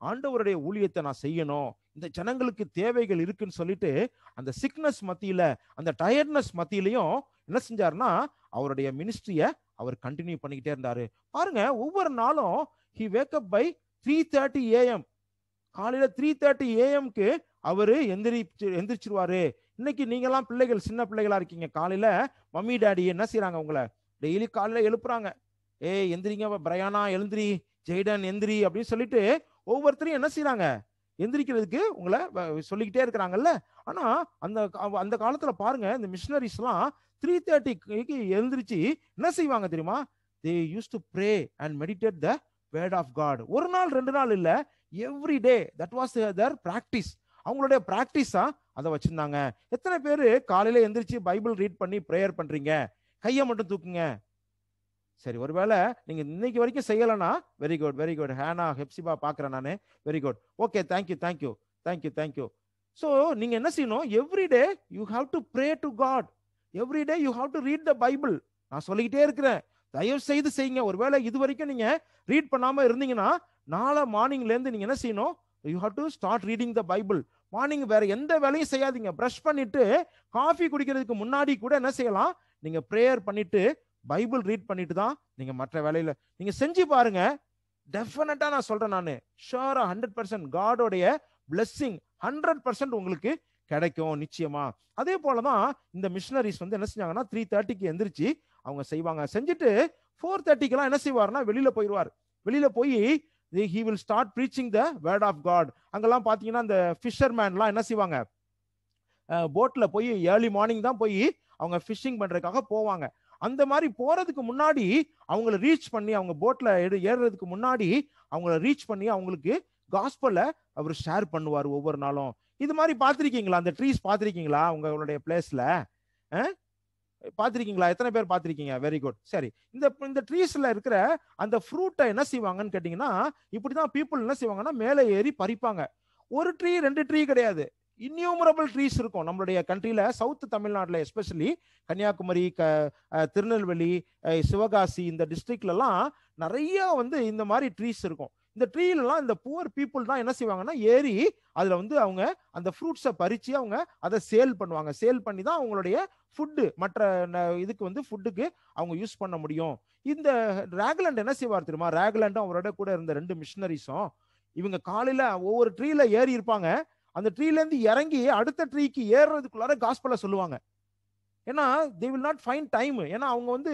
ஆண்டவருடைய ஊழியத்தை நான் செய்யணும் இந்த ஜனங்களுக்கு தேவைகள் இருக்குன்னு சொல்லிட்டு அந்த சிக்னஸ் மத்தியில அந்த டயர்ட்னஸ் மத்தியிலையும் என்ன செஞ்சாருன்னா அவருடைய மினிஸ்ட்ரிய அவர் கண்டினியூ பண்ணிக்கிட்டே இருந்தாரு பாருங்க ஒவ்வொரு நாளும் he wake up by three thirty AM காலையில த்ரீ தேர்ட்டி ஏஎம்க்கு அவரு எந்திரிச்சு எந்திரிச்சிருவாரு இன்னைக்கு எல்லாம் பிள்ளைகள் சின்ன பிள்ளைகளா இருக்கீங்க காலையில மம்மி டேடி என்ன செய்யறாங்க உங்களை டெய்லி காலையில எழுப்புறாங்க ஏ எந்திரிங்க பிரயானா எழுந்திரி ஜெய்டன் எந்திரி அப்படின்னு சொல்லிட்டு ஒவ்வொருத்தரையும் என்ன செய்யறாங்க எந்திரிக்கிறதுக்கு உங்களை சொல்லிக்கிட்டே இருக்கிறாங்கல்ல ஆனா அந்த அந்த காலத்துல பாருங்க இந்த மிஷினரிஸ்லாம் த்ரீ தேர்ட்டிக்கு எழுந்திரிச்சு என்ன செய்வாங்க தெரியுமா they use to pray and meditate the word of God ஒரு நாள் ரெண்டு நாள் இல்லை every day that was their practice அவங்களுடைய ப்ராக்டிஸா அதை வச்சிருந்தாங்க எத்தனை பேர் காலையில எந்திரிச்சு பைபிள் ரீட் பண்ணி ப்ரேயர் பண்றீங்க கையை மட்டும் தூக்குங்க சரி ஒருவேளை நீங்க இன்னைக்கு வரைக்கும் செய்யலைன்னா வெரி குட் வெரி குட் ஹேனா ஹெப்சிபா பாக்குறேன் நான் very good okay thank you thank you thank you thank you so நீங்க என்ன செய்யணும் every day you have to pray to God every day you have to read the Bible நான் சொல்லிக்கிட்டே இருக்கிறேன் தயவு செய்து செய்யுங்க ஒருவேளை இது வரைக்கும் நீங்க ரீட் பண்ணாம இருந்தீங்கன்னா நாளை மார்னிங்ல இருந்து நீங்க என்ன செய்யணும் you have to start reading the Bible morning வேற எந்த வேலையும் செய்யாதீங்க ப்ரஷ் பண்ணிட்டு காஃபி குடிக்கிறதுக்கு முன்னாடி கூட என்ன செய்யலாம் நீங்க ப்ரேயர் பண்ணிட்டு பைபிள் ரீட் பண்ணிட்டு தான் நீங்க மற்ற வேலையில நீங்க செஞ்சு பாருங்க டெஃபினட்டா நான் சொல்றேன் நான் ஷோரா ஹண்ட்ரட் பர்சன்ட் காடோடைய பிளஸ்ஸிங் ஹண்ட்ரட் பர்சன்ட் உங்களுக்கு கிடைக்கும் நிச்சயமா அதே போலதான் இந்த மிஷினரிஸ் வந்து என்ன செஞ்சாங்கன்னா த்ரீ தேர்ட்டிக்கு எந்திரிச்சு அவங்க செய்வாங்க செஞ்சுட்டு ஃபோர் தேர்ட்டிக்கெல்லாம் என்ன செய்வார்னா வெளியில போயிடுவார் வெளியில போய் he will start preaching the word of God அங்கெல்லாம் பார்த்தீங்கன்னா அந்த ஃபிஷர்மேன்லாம் என்ன செய்வாங்க போட்டில் போய் ஏர்லி மார்னிங் தான் போய் அவங்க ஃபிஷிங் பண்ணுறதுக்காக போவாங்க அந்த மாதிரி போகிறதுக்கு முன்னாடி அவங்கள ரீச் பண்ணி அவங்க போட்டில் எடு ஏறுறதுக்கு முன்னாடி அவங்கள ரீச் பண்ணி அவங்களுக்கு காஸ்பல்ல அவர் ஷேர் பண்ணுவார் ஒவ்வொரு நாளும் இது மாதிரி பார்த்துருக்கீங்களா அந்த ட்ரீஸ் பார்த்துருக்கீங்களா உங்களுடைய பிளேஸில் பார்த்துருக்கீங்களா எத்தனை பேர் பார்த்துருக்கீங்க வெரி குட் சரி இந்த இந்த ட்ரீஸ்ல இருக்கிற அந்த ஃப்ரூட்டை என்ன செய்வாங்கன்னு கேட்டிங்கன்னா இப்படி தான் பீப்புள் என்ன செய்வாங்கன்னா மேலே ஏறி பறிப்பாங்க ஒரு ட்ரீ ரெண்டு ட்ரீ கிடையாது இன்னியூமரபிள் ட்ரீஸ் இருக்கும் நம்மளுடைய கண்ட்ரியில் சவுத் தமிழ்நாட்டில் எஸ்பெஷலி கன்னியாகுமரி க திருநெல்வேலி சிவகாசி இந்த டிஸ்ட்ரிக்ட்லலாம் நிறைய வந்து இந்த மாதிரி ட்ரீஸ் இருக்கும் இந்த ட்ரீலலாம் இந்த புவர் பீப்புள் தான் என்ன செய்வாங்கன்னா ஏறி அதில் வந்து அவங்க அந்த ஃப்ரூட்ஸை பறித்து அவங்க அதை சேல் பண்ணுவாங்க சேல் பண்ணி தான் அவங்களுடைய ஃபுட்டு மற்ற இதுக்கு வந்து ஃபுட்டுக்கு அவங்க யூஸ் பண்ண முடியும் இந்த ரேக்லண்ட் என்ன செய்வார் தெரியுமா ரேக்லண்டும் அவரோட கூட இருந்த ரெண்டு மிஷினரிஸும் இவங்க காலையில ஒவ்வொரு ட்ரீல ஏறி இருப்பாங்க அந்த ட்ரீலேருந்து இறங்கி அடுத்த ட்ரீக்கு ஏறுறதுக்குள்ளார காஸ்பல சொல்லுவாங்க ஏன்னா they will not find time ஏன்னா அவங்க வந்து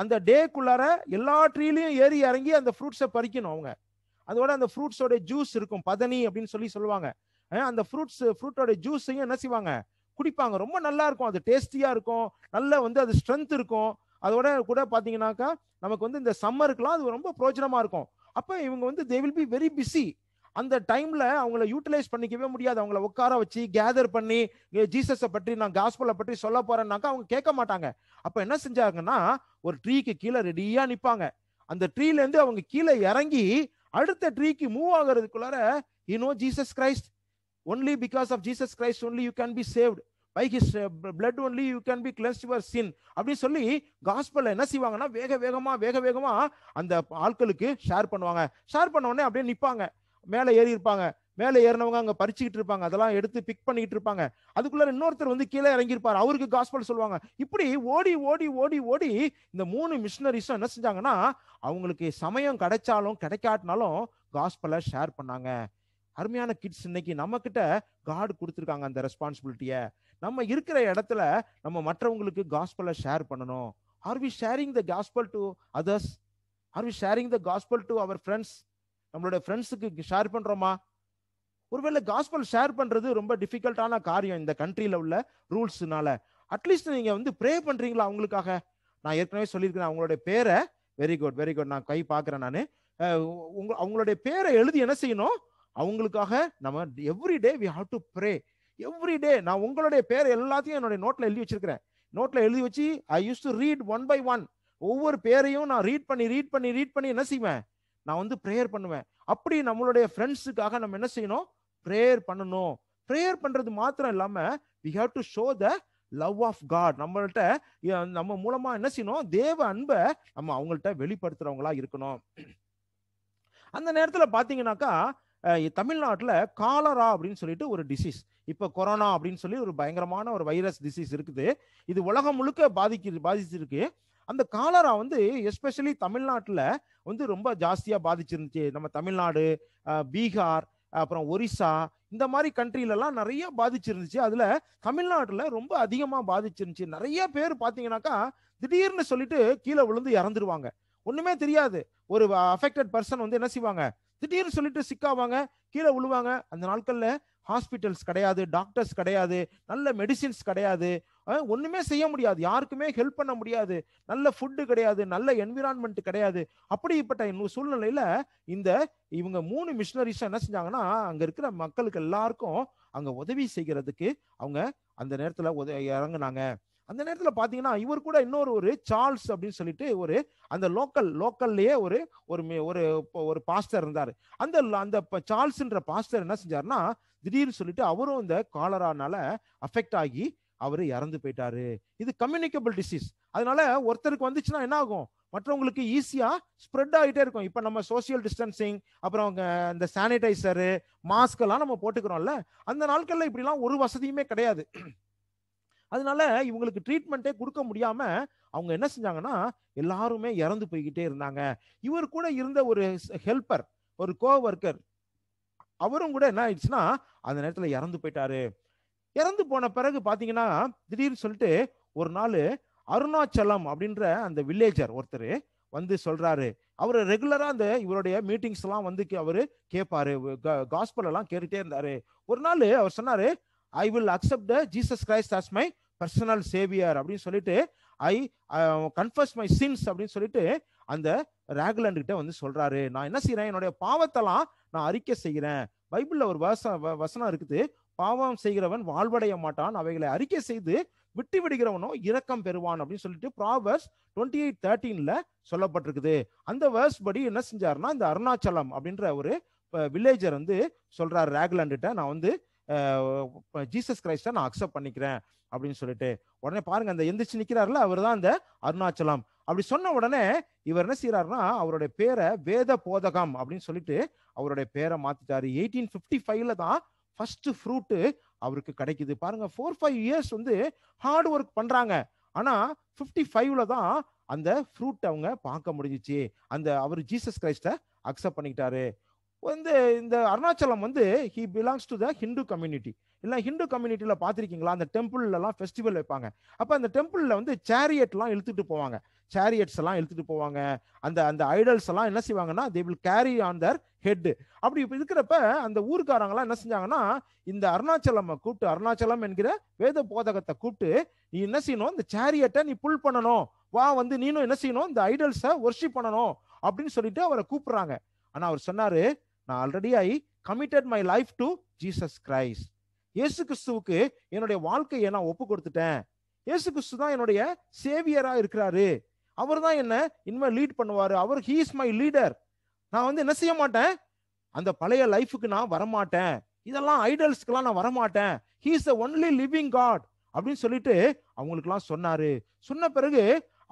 அந்த டேக்குள்ளார எல்லா ட்ரீலையும் ஏறி இறங்கி அந்த ஃப்ரூட்ஸை பறிக்கணும் அவங்க அதோட அந்த ஃப்ரூட்ஸோட ஜூஸ் இருக்கும் பதனி அப்படின்னு சொல்லி சொல்லுவாங்க அந்த ஃப்ரூட்ஸ் ஃப்ரூட்டோட ஜூஸையும் என்ன செய்வாங்க குடிப்பாங்க ரொம்ப நல்லா இருக்கும் அது டேஸ்டியா இருக்கும் நல்ல வந்து அது ஸ்ட்ரென்த் இருக்கும் அதோட கூட பார்த்தீங்கன்னாக்கா நமக்கு வந்து இந்த சம்மருக்குலாம் அது ரொம்ப பிரோஜனமாக இருக்கும் அப்போ இவங்க வந்து they will be very busy அந்த டைம்ல அவங்கள யூட்டிலைஸ் பண்ணிக்கவே முடியாது அவங்கள உட்கார வச்சு கேதர் பண்ணி ஜீசஸை பற்றி நான் காஸ்பலை பற்றி சொல்ல போறேன்னாக்கா அவங்க கேட்க மாட்டாங்க அப்போ என்ன செஞ்சாங்கன்னா ஒரு ட்ரீக்கு கீழே ரெடியா நிற்பாங்க அந்த ட்ரீல இருந்து அவங்க கீழே இறங்கி அடுத்த ட்ரீக்கு மூவ் ஆகிறதுக்குள்ளார you Jesus Christ only because of jesus christ only you can be saved by his blood only you can be cleanse your sin அப்படின்னு சொல்லி காஸ்பல்ல என்ன செய்வாங்கன்னா வேக வேகமாக வேக வேகமாக அந்த ஆட்களுக்கு ஷேர் பண்ணுவாங்க ஷேர் பண்ண உடனே அப்படியே நிற்பாங்க மேலே ஏறி இருப்பாங்க மேலே ஏறினவங்க அங்கே பறிச்சுக்கிட்டு இருப்பாங்க அதெல்லாம் எடுத்து பிக் பண்ணிக்கிட்டு இருப்பாங்க அதுக்குள்ள இன்னொருத்தர் வந்து கீழே இறங்கியிருப்பார் அவருக்கு காஸ்பல் சொல்லுவாங்க இப்படி ஓடி ஓடி ஓடி ஓடி இந்த மூணு மிஷினரிஸும் என்ன செஞ்சாங்கன்னா அவங்களுக்கு சமயம் கிடைச்சாலும் கிடைக்காட்டினாலும் காஸ்பலை ஷேர் பண்ணாங்க அருமையான கிட்ஸ் இன்னைக்கு நம்ம கிட்ட காடு கொடுத்துருக்காங்க அந்த ரெஸ்பான்சிபிலிட்டியை நம்ம இருக்கிற இடத்துல நம்ம மற்றவங்களுக்கு காஸ்பலை ஷேர் பண்ணணும் are we sharing the gospel to others are we sharing the gospel to our friends நம்மளுடைய ஃப்ரெண்ட்ஸுக்கு ஷேர் பண்ணுறோமா ஒருவேளை காஸ்பல் ஷேர் பண்ணுறது ரொம்ப டிஃபிகல்ட்டான காரியம் இந்த கண்ட்ரியில் உள்ள ரூல்ஸுனால அட்லீஸ்ட் நீங்கள் வந்து ப்ரே பண்ணுறீங்களா அவங்களுக்காக நான் ஏற்கனவே சொல்லியிருக்கிறேன் அவங்களுடைய பேரை வெரி குட் வெரி குட் நான் கை பார்க்குறேன் நான் உங்க அவங்களுடைய பேரை எழுதி என்ன செய்யணும் அவங்களுக்காக நம்ம every day we have to pray every day நான் உங்களுடைய பேர் எல்லாத்தையும் என்னுடைய நோட்டில் எழுதி வச்சிருக்கிறேன் நோட்டில் எழுதி வச்சு I use to read one by one ஒவ்வொரு பேரையும் நான் ரீட் பண்ணி ரீட் பண்ணி ரீட் பண்ணி என்ன செய்வேன் நான் வந்து ப்ரேயர் பண்ணுவேன் அப்படி நம்மளுடைய ஃப்ரெண்ட்ஸுக்காக நம்ம என்ன செய்யணும் ப்ரேயர் பண்ணணும் ப்ரேயர் பண்ணுறது மாத்திரம் இல்லாமல் we have to show the love of God நம்மள்கிட்ட நம்ம மூலமா என்ன செய்யணும் தேவ அன்பை நம்ம அவங்கள்ட்ட வெளிப்படுத்துறவங்களா இருக்கணும் அந்த நேரத்தில் பார்த்தீங்கன்னாக்கா தமிழ்நாட்டில் காலரா அப்படின்னு சொல்லிட்டு ஒரு டிசீஸ் இப்போ கொரோனா அப்படின்னு சொல்லி ஒரு பயங்கரமான ஒரு வைரஸ் டிசீஸ் இருக்குது இது உலகம் முழுக்க பாதிக்கிறது பாதிச்சிருக்கு அந்த காலரா வந்து எஸ்பெஷலி தமிழ்நாட்டில் வந்து ரொம்ப ஜாஸ்தியாக பாதிச்சிருந்துச்சு நம்ம தமிழ்நாடு பீகார் அப்புறம் ஒரிசா இந்த மாதிரி கண்ட்ரிலலாம் நிறைய பாதிச்சிருந்துச்சு அதில் தமிழ்நாட்டில் ரொம்ப அதிகமாக பாதிச்சிருந்துச்சு நிறைய பேர் பார்த்தீங்கன்னாக்கா திடீர்னு சொல்லிட்டு கீழே விழுந்து இறந்துருவாங்க ஒன்றுமே தெரியாது ஒரு அஃபெக்டட் பர்சன் வந்து என்ன செய்வாங்க திடீர்னு சொல்லிட்டு சிக்காவாங்க கீழே விழுவாங்க அந்த நாட்கள்ல ஹாஸ்பிட்டல்ஸ் கிடையாது டாக்டர்ஸ் கிடையாது நல்ல மெடிசின்ஸ் கிடையாது ஒண்ணுமே செய்ய முடியாது யாருக்குமே ஹெல்ப் பண்ண முடியாது நல்ல ஃபுட்டு கிடையாது நல்ல என்விரான்மெண்ட் கிடையாது அப்படிப்பட்ட சூழ்நிலையில இந்த இவங்க மூணு மிஷினரிஸ் என்ன செஞ்சாங்கன்னா அங்க இருக்கிற மக்களுக்கு எல்லாருக்கும் அங்க உதவி செய்கிறதுக்கு அவங்க அந்த நேரத்துல உத இறங்குனாங்க அந்த நேரத்தில் பார்த்தீங்கன்னா இவர் கூட இன்னொரு ஒரு சார்ல்ஸ் அப்படின்னு சொல்லிட்டு ஒரு அந்த லோக்கல் லோக்கல்லையே ஒரு ஒரு ஒரு ஒரு பாஸ்டர் இருந்தார் அந்த அந்த சார்ல்ஸ்ன்ற பாஸ்டர் என்ன செஞ்சார்னா திடீர்னு சொல்லிட்டு அவரும் இந்த காலரானால அஃபெக்ட் ஆகி அவர் இறந்து போயிட்டாரு இது கம்யூனிகபிள் டிசீஸ் அதனால ஒருத்தருக்கு வந்துச்சுன்னா என்ன ஆகும் மற்றவங்களுக்கு ஈஸியாக ஸ்ப்ரெட் ஆகிட்டே இருக்கும் இப்போ நம்ம சோசியல் டிஸ்டன்சிங் அப்புறம் இந்த சானிடைசரு மாஸ்க் எல்லாம் நம்ம போட்டுக்கிறோம்ல அந்த நாட்களில் இப்படிலாம் ஒரு வசதியுமே கிடையாது அதனால இவங்களுக்கு ட்ரீட்மெண்ட்டே கொடுக்க முடியாம அவங்க என்ன செஞ்சாங்கன்னா எல்லாருமே இறந்து போய்கிட்டே இருந்தாங்க இவர் கூட இருந்த ஒரு ஹெல்பர் ஒரு கோ அவரும் கூட என்ன ஆயிடுச்சுன்னா அந்த நேரத்துல இறந்து போயிட்டாரு இறந்து போன பிறகு பாத்தீங்கன்னா திடீர்னு சொல்லிட்டு ஒரு நாள் அருணாச்சலம் அப்படின்ற அந்த வில்லேஜர் ஒருத்தர் வந்து சொல்றாரு அவர் ரெகுலரா அந்த இவருடைய மீட்டிங்ஸ் எல்லாம் வந்து அவரு கேட்பாரு காஸ்பல் எல்லாம் கேட்டுட்டே இருந்தாரு ஒரு நாள் அவர் சொன்னாரு I will accept Jesus Christ as my personal saviour அப்படின்னு சொல்லிட்டு ஐ கன்ஃபர்ஸ் மை சின்ஸ் அப்படின்னு சொல்லிட்டு அந்த ராகுலன் கிட்ட வந்து சொல்றாரு நான் என்ன செய்யறேன் என்னுடைய பாவத்தெல்லாம் நான் அறிக்கை செய்கிறேன் பைபிள்ல ஒரு வசனம் வசனம் இருக்குது பாவம் செய்கிறவன் வாழ்வடைய மாட்டான் அவைகளை அறிக்கை செய்து விட்டு விடுகிறவனோ இரக்கம் பெறுவான் அப்படின்னு சொல்லிட்டு ப்ராவர்ஸ் டுவெண்ட்டி எயிட் தேர்ட்டீன்ல சொல்லப்பட்டிருக்குது அந்த வேர்ஸ் படி என்ன செஞ்சாருன்னா இந்த அருணாச்சலம் அப்படின்ற ஒரு வில்லேஜர் வந்து சொல்றாரு கிட்ட நான் வந்து ஜீசஸ் கிரைஸ்டை நான் அக்செப்ட் பண்ணிக்கிறேன் அப்படின்னு சொல்லிட்டு உடனே பாருங்க அந்த எந்திரிச்சு நிற்கிறாருல அவர் தான் அந்த அருணாச்சலம் அப்படி சொன்ன உடனே இவர் என்ன செய்யறாருன்னா அவருடைய பேரை வேத போதகம் அப்படின்னு சொல்லிட்டு அவருடைய பேரை மாத்திட்டாரு எயிட்டீன் ஃபிஃப்டி ஃபைவ்ல தான் ஃபர்ஸ்ட் ஃப்ரூட்டு அவருக்கு கிடைக்குது பாருங்க ஃபோர் ஃபைவ் இயர்ஸ் வந்து ஹார்ட் ஒர்க் பண்றாங்க ஆனா ஃபிஃப்டி ஃபைவ்ல தான் அந்த ஃப்ரூட் அவங்க பார்க்க முடிஞ்சிச்சு அந்த அவர் ஜீசஸ் கிரைஸ்ட அக்செப்ட் பண்ணிக்கிட்டாரு வந்து இந்த அருணாச்சலம் வந்து he belongs to the Hindu community இல்லை ஹிந்து கம்யூனிட்டியில் பார்த்துருக்கீங்களா அந்த டெம்பிள்லலாம் ஃபெஸ்டிவல் வைப்பாங்க அப்போ அந்த டெம்பிளில் வந்து சேரியட்லாம் இழுத்துட்டு போவாங்க சேரியட்ஸ் எல்லாம் இழுத்துட்டு போவாங்க அந்த அந்த ஐடல்ஸ் எல்லாம் என்ன செய்வாங்கன்னா they will carry on their head அப்படி இப்போ இருக்கிறப்ப அந்த ஊருக்காரங்களாம் என்ன செஞ்சாங்கன்னா இந்த அருணாச்சலம் கூப்பிட்டு அருணாச்சலம் என்கிற வேத போதகத்தை கூப்பிட்டு நீ என்ன செய்யணும் இந்த சேரியட்டை நீ புல் பண்ணணும் வா வந்து நீனும் என்ன செய்யணும் இந்த ஐடல்ஸை ஒர்ஷிப் பண்ணணும் அப்படின்னு சொல்லிட்டு அவரை கூப்பிடுறாங்க ஆனால் அவர் சொன்னாரு நான் already I committed my life to Jesus Christ இயேசு கிறிஸ்துவுக்கு என்னுடைய வாழ்க்கையை நான் ஒப்பு கொடுத்துட்டேன் இயேசு கிறிஸ்து தான் என்னுடைய சேவியரா இருக்கிறாரு அவர் தான் என்ன இனிமேல் லீட் பண்ணுவாரு அவர் ஹீ இஸ் மை லீடர் நான் வந்து என்ன செய்ய மாட்டேன் அந்த பழைய லைஃபுக்கு நான் வரமாட்டேன் இதெல்லாம் ஐடல்ஸ்க்கெல்லாம் நான் வரமாட்டேன் he is a only living God அப்படின்னு சொல்லிட்டு அவங்களுக்குலாம் சொன்னாரு சொன்ன பிறகு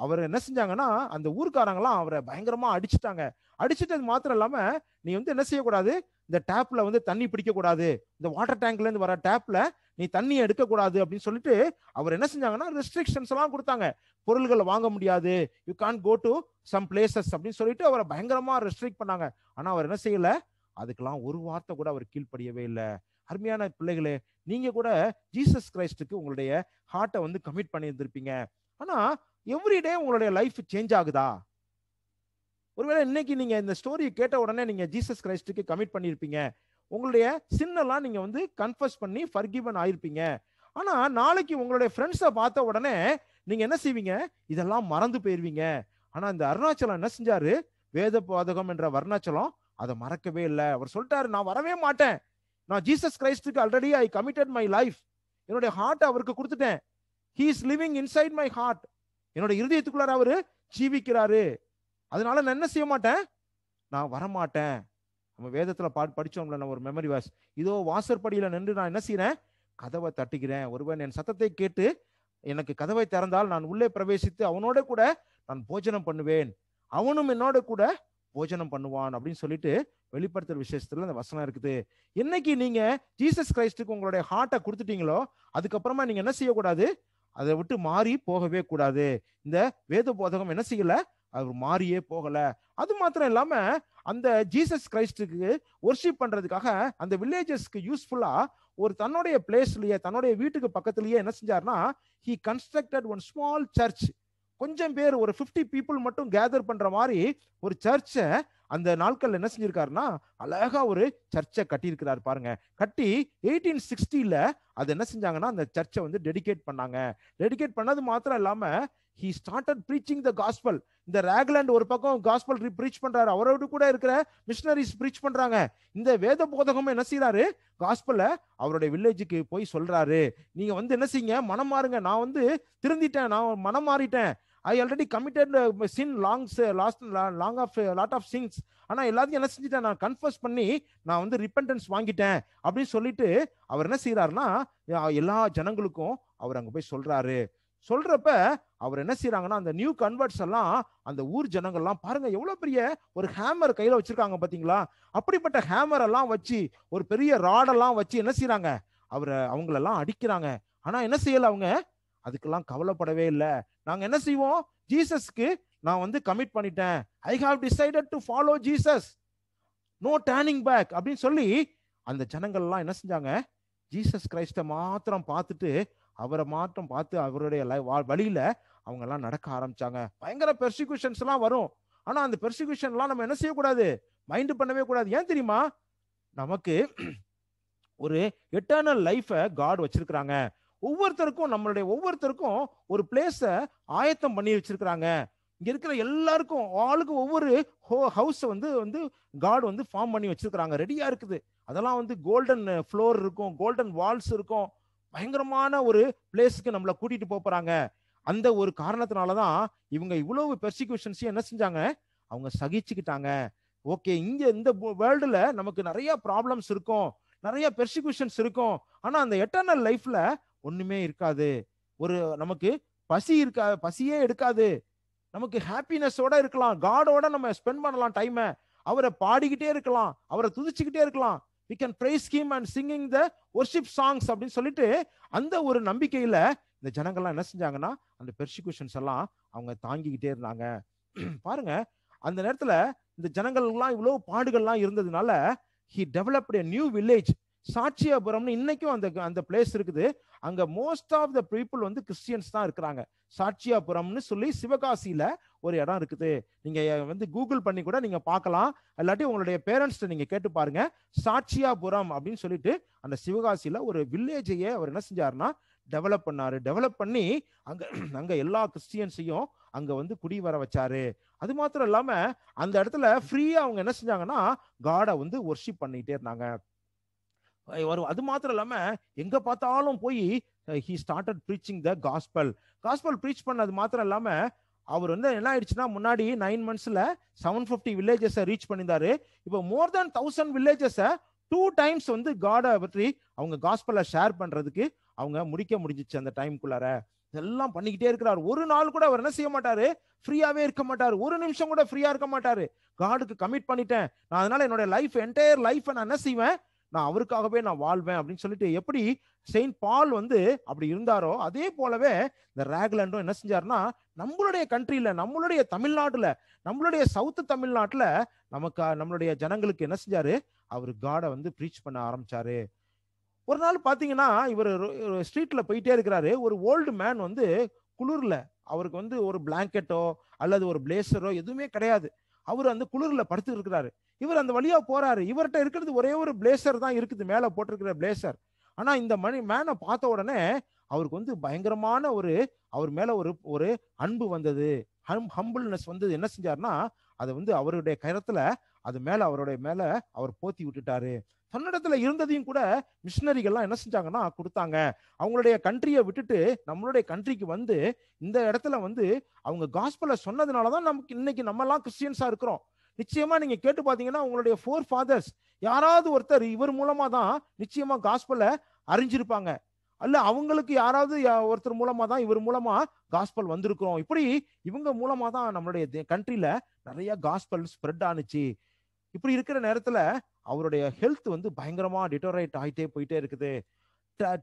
அவர் என்ன செஞ்சாங்கன்னா அந்த ஊர்க்காரங்களாம் அவரை பயங்கரமா அடிச்சுட்டாங்க அடிச்சுட்டு அது மாத்திரம் இல்லாமல் நீ வந்து என்ன செய்யக்கூடாது இந்த டேப்பில் வந்து தண்ணி பிடிக்கக்கூடாது இந்த வாட்டர் டேங்க்லேருந்து வர டேப்பில் நீ தண்ணி எடுக்கக்கூடாது அப்படின்னு சொல்லிட்டு அவர் என்ன செஞ்சாங்கன்னா ரெஸ்ட்ரிக்ஷன்ஸ் எல்லாம் கொடுத்தாங்க பொருள்களை வாங்க முடியாது you can't go to some places அப்படின்னு சொல்லிட்டு அவரை பயங்கரமாக ரெஸ்ட்ரிக்ட் பண்ணாங்க ஆனால் அவர் என்ன செய்யல அதுக்கெல்லாம் ஒரு வார்த்தை கூட அவர் கீழ்ப்படியவே இல்லை அருமையான பிள்ளைகளே நீங்க கூட ஜீசஸ் கிரைஸ்டுக்கு உங்களுடைய ஹார்ட்டை வந்து கமிட் பண்ணியிருந்திருப்பீங்க ஆனா எவ்ரிடே உங்களுடைய லைஃப் சேஞ்ச் ஆகுதா ஒருவேளை இன்னைக்கு நீங்க இந்த ஸ்டோரியை கேட்ட உடனே நீங்க ஜீசஸ் கிரைஸ்டுக்கு கமிட் பண்ணியிருப்பீங்க உங்களுடைய சின்னெல்லாம் நீங்க வந்து கன்ஃபர்ஸ் பண்ணி ஃபர்கிவன் ஆயிருப்பீங்க ஆனா நாளைக்கு உங்களுடைய ஃப்ரெண்ட்ஸை பார்த்த உடனே நீங்க என்ன செய்வீங்க இதெல்லாம் மறந்து போயிருவீங்க ஆனா இந்த அருணாச்சலம் என்ன செஞ்சாரு வேத பாதகம் என்ற வருணாச்சலம் அதை மறக்கவே இல்லை அவர் சொல்லிட்டாரு நான் வரவே மாட்டேன் நான் ஜீசஸ் கிரைஸ்டுக்கு already I committed my life என்னுடைய ஹார்ட் அவருக்கு கொடுத்துட்டேன் he is living inside my heart என்னோட இருதயத்துக்குள்ளார அவரு ஜீவிக்கிறாரு அதனால நான் என்ன செய்ய மாட்டேன் நான் வரமாட்டேன் நம்ம வேதத்துல பா படிச்சோம்ல நான் ஒரு மெமரி வாஸ் இதோ வாசற்படியில நின்று நான் என்ன செய்யறேன் கதவை தட்டுகிறேன் ஒருவன் என் சத்தத்தை கேட்டு எனக்கு கதவை திறந்தால் நான் உள்ளே பிரவேசித்து அவனோட கூட நான் போஜனம் பண்ணுவேன் அவனும் என்னோட கூட போஜனம் பண்ணுவான் அப்படின்னு சொல்லிட்டு வெளிப்படுத்துற விசேஷத்துல அந்த வசனம் இருக்குது என்னைக்கு நீங்க ஜீசஸ் கிரைஸ்டுக்கு உங்களுடைய ஹார்ட்டை கொடுத்துட்டீங்களோ அதுக்கப்புறமா நீங்க என்ன செய்யக்கூடாது அதை விட்டு மாறி போகவே கூடாது இந்த வேத போதகம் என்ன செய்யல அவர் மாறியே போகல அது மாத்திரம் இல்லாம அந்த ஜீசஸ் கிரைஸ்டுக்கு ஒர்ஷிப் பண்றதுக்காக அந்த வில்லேஜஸ்க்கு யூஸ்ஃபுல்லா ஒரு தன்னுடைய பிளேஸ்லயே தன்னுடைய வீட்டுக்கு பக்கத்துலயே என்ன செஞ்சார்னா he constructed one small church கொஞ்சம் பேர் ஒரு ஃபிஃப்டி பீப்புள் மட்டும் கேதர் பண்ற மாதிரி ஒரு சர்ச்சை அந்த நாட்கள் என்ன செஞ்சிருக்காருன்னா அழகா ஒரு சர்ச்சை கட்டியிருக்கிறார் பாருங்க கட்டி எயிட்டீன் சிக்ஸ்டில அது என்ன செஞ்சாங்கன்னா அந்த சர்ச்சை வந்து டெடிகேட் பண்ணாங்க டெடிகேட் பண்ணது மாத்திரம் இல்லாம he started preaching the gospel இந்த ரேக்லாண்ட் ஒரு பக்கம் காஸ்பல் ப்ரீச் பண்றாரு அவரோடு கூட இருக்கிற மிஷினரிஸ் ப்ரீச் பண்றாங்க இந்த வேத போதகமும் என்ன செய்யறாரு காஸ்பல்ல அவருடைய வில்லேஜுக்கு போய் சொல்றாரு நீங்க வந்து என்ன செய்யுங்க மனம் மாறுங்க நான் வந்து திருந்திட்டேன் நான் மனம் மாறிட்டேன் I already committed sin longs last long of lot of sins ஆனால் எல்லாத்தையும் என்ன செஞ்சுட்டேன் நான் கன்ஃபர்ஸ் பண்ணி நான் வந்து ரிப்பன்டன்ஸ் வாங்கிட்டேன் அப்படின்னு சொல்லிட்டு அவர் என்ன செய்கிறாருன்னா எல்லா ஜனங்களுக்கும் அவர் அங்கே போய் சொல்கிறாரு சொல்றப்ப அவர் என்ன செய்யறாங்கன்னா அந்த நியூ கன்வெர்ட்ஸ் எல்லாம் அந்த ஊர் ஜனங்கள்லாம் பாருங்க எவ்வளவு பெரிய ஒரு ஹேமர் கையில வச்சிருக்காங்க பாத்தீங்களா அப்படிப்பட்ட ஹேமர் எல்லாம் வச்சு ஒரு பெரிய ராடெல்லாம் வச்சு என்ன செய்யறாங்க அவரை அவங்களெல்லாம் அடிக்கிறாங்க ஆனா என்ன செய்யல அவங்க அதுக்கெல்லாம் கவலைப்படவே இல்லை நாங்க என்ன செய்வோம் ஜீசஸ்க்கு நான் வந்து கமிட் பண்ணிட்டேன் I have decided to follow Jesus no turning back அப்படின்னு சொல்லி அந்த ஜனங்கள்லாம் என்ன செஞ்சாங்க ஜீசஸ் கிரைஸ்ட மாத்திரம் பார்த்துட்டு அவரை மாற்றம் பார்த்து அவருடைய வழியில அவங்க எல்லாம் நடக்க ஆரம்பிச்சாங்க பயங்கர பெர்சிக்யூஷன்ஸ் எல்லாம் வரும் ஆனா அந்த பெர்சிக்யூஷன் எல்லாம் நம்ம என்ன செய்யக்கூடாது மைண்ட் பண்ணவே கூடாது ஏன் தெரியுமா நமக்கு ஒரு எட்டர்னல் லைஃபை காட் வச்சிருக்கிறாங்க ஒவ்வொருத்தருக்கும் நம்மளுடைய ஒவ்வொருத்தருக்கும் ஒரு பிளேஸ ஆயத்தம் பண்ணி வச்சிருக்கிறாங்க இங்க இருக்கிற எல்லாருக்கும் ஆளுக்கும் ஒவ்வொரு ஹோ ஹவுஸை வந்து வந்து காட் வந்து ஃபார்ம் பண்ணி வச்சிருக்கிறாங்க ரெடியா இருக்குது அதெல்லாம் வந்து கோல்டன் ஃப்ளோர் இருக்கும் கோல்டன் வால்ஸ் இருக்கும் பயங்கரமான ஒரு பிளேஸுக்கு நம்மளை கூட்டிட்டு போறாங்க அந்த ஒரு காரணத்தினாலதான் இவங்க இவ்வளவு பெர்சிக்யூஷன்ஸையும் என்ன செஞ்சாங்க அவங்க சகிச்சுக்கிட்டாங்க ஓகே இங்க இந்த வேர்ல்டுல நமக்கு நிறைய ப்ராப்ளம்ஸ் இருக்கும் நிறைய பெர்சிக்யூஷன்ஸ் இருக்கும் ஆனா அந்த எட்டர்னல் லைஃப்ல ஒண்ணுமே இருக்காது ஒரு நமக்கு பசி இருக்கா பசியே எடுக்காது நமக்கு ஹாப்பினஸோட இருக்கலாம் காடோட நம்ம ஸ்பெண்ட் பண்ணலாம் டைமை அவரை பாடிக்கிட்டே இருக்கலாம் அவரை துதிச்சுக்கிட்டே இருக்கலாம் we can praise him and singing the worship songs அப்படின்னு சொல்லிட்டு அந்த ஒரு நம்பிக்கையில இந்த ஜனங்கள்லாம் என்ன செஞ்சாங்கன்னா அந்த பெர்சிக்யூஷன்ஸ் எல்லாம் அவங்க தாங்கிக்கிட்டே இருந்தாங்க பாருங்க அந்த நேரத்துல இந்த ஜனங்கள்லாம் இவ்வளோ பாடுகள்லாம் இருந்ததுனால ஹி டெவலப்ட் நியூ வில்லேஜ் சாட்சியபுரம்னு இன்னைக்கும் அந்த அந்த பிளேஸ் இருக்குது அங்க மோஸ்ட் ஆஃப் த பீப்புள் வந்து கிறிஸ்டியன்ஸ் தான் இருக்கிறாங்க சாட்சியாபுரம்னு சொல்லி சிவகாசியில ஒரு இடம் இருக்குது நீங்க வந்து கூகுள் பண்ணி கூட நீங்க பார்க்கலாம் இல்லாட்டி உங்களுடைய பேரண்ட்ஸ்ட நீங்க கேட்டு பாருங்க சாட்சியாபுரம் அப்படின்னு சொல்லிட்டு அந்த சிவகாசியில ஒரு வில்லேஜையே அவர் என்ன செஞ்சாருன்னா டெவலப் பண்ணாரு டெவலப் பண்ணி அங்க அங்க எல்லா கிறிஸ்டியன்ஸையும் அங்க வந்து குடி வர வச்சாரு அது மாத்திரம் இல்லாம அந்த இடத்துல ஃப்ரீயா அவங்க என்ன செஞ்சாங்கன்னா காடை வந்து ஒர்ஷிப் பண்ணிட்டே இருந்தாங்க வரும் அது மாத்திரம் இல்லாம எங்க பார்த்தாலும் போய் he started preaching the gospel gospel preach பண்ணது மாத்திரம் இல்லாம அவர் வந்து என்ன ஆயிடுச்சுன்னா முன்னாடி நைன் மந்த்ஸ்ல செவன் ஃபிஃப்டி வில்லேஜஸை ரீச் பண்ணியிருந்தாரு இப்போ மோர் தேன் தௌசண்ட் வில்லேஜஸை டூ டைம்ஸ் வந்து காடை பற்றி அவங்க காஸ்பலை ஷேர் பண்றதுக்கு அவங்க முடிக்க முடிஞ்சிச்சு அந்த டைம்குள்ளார இதெல்லாம் பண்ணிக்கிட்டே இருக்கிறார் ஒரு நாள் கூட அவர் என்ன செய்ய மாட்டாரு ஃப்ரீயாவே இருக்க மாட்டாரு ஒரு நிமிஷம் கூட ஃப்ரீயா இருக்க மாட்டாரு காடுக்கு கமிட் பண்ணிட்டேன் நான் அதனால என்னோட லைஃப் என்டையர் லைஃப் நான் என்ன செய்வேன் நான் அவருக்காகவே நான் வாழ்வேன் அப்படின்னு சொல்லிட்டு எப்படி செயின்ட் பால் வந்து அப்படி இருந்தாரோ அதே போலவே இந்த ரேக்லண்டும் என்ன செஞ்சாருன்னா நம்மளுடைய கண்ட்ரியில நம்மளுடைய தமிழ்நாட்டுல நம்மளுடைய சவுத்து தமிழ்நாட்டுல நமக்கு நம்மளுடைய ஜனங்களுக்கு என்ன செஞ்சாரு அவர் காடை வந்து ப்ரீச் பண்ண ஆரம்பிச்சாரு ஒரு நாள் பார்த்தீங்கன்னா இவர் ஸ்ட்ரீட்ல போயிட்டே இருக்கிறாரு ஒரு ஓல்டு மேன் வந்து குளிர்ல அவருக்கு வந்து ஒரு பிளாங்கெட்டோ அல்லது ஒரு பிளேசரோ எதுவுமே கிடையாது அவர் அந்த குளிரில் படுத்து இருக்கிறாரு இவர் அந்த வழியா போறாரு இவர்கிட்ட இருக்கிறது ஒரே ஒரு பிளேசர் தான் இருக்குது மேலே போட்டிருக்கிற பிளேசர் ஆனா இந்த மணி மேனை பார்த்த உடனே அவருக்கு வந்து பயங்கரமான ஒரு அவர் மேல ஒரு ஒரு அன்பு வந்தது ஹம் ஹம்பிள்னஸ் வந்தது என்ன செஞ்சாருன்னா அதை வந்து அவருடைய கரத்துல அது மேல அவருடைய மேல அவர் போத்தி விட்டுட்டாரு தன்னிடத்துல இருந்ததையும் கூட மிஷினரிகள்லாம் என்ன செஞ்சாங்கன்னா கொடுத்தாங்க அவங்களுடைய கண்ட்ரியை விட்டுட்டு நம்மளுடைய கண்ட்ரிக்கு வந்து இந்த இடத்துல வந்து அவங்க காஸ்பலை தான் நமக்கு இன்னைக்கு நம்மெல்லாம் கிறிஸ்டியன்ஸாக இருக்கிறோம் நிச்சயமா நீங்க கேட்டு பார்த்தீங்கன்னா உங்களுடைய ஃபோர் ஃபாதர்ஸ் யாராவது ஒருத்தர் இவர் மூலமா தான் நிச்சயமா காஸ்பலை அறிஞ்சிருப்பாங்க அல்ல அவங்களுக்கு யாராவது ஒருத்தர் மூலமா தான் இவர் மூலமா காஸ்பல் வந்திருக்கிறோம் இப்படி இவங்க மூலமா தான் நம்மளுடைய கண்ட்ரில நிறைய காஸ்பல் ஸ்ப்ரெட் ஆனிச்சு இப்படி இருக்கிற நேரத்துல அவருடைய ஹெல்த் வந்து பயங்கரமா டிட்டோரேட் ஆகிட்டே போயிட்டே இருக்குது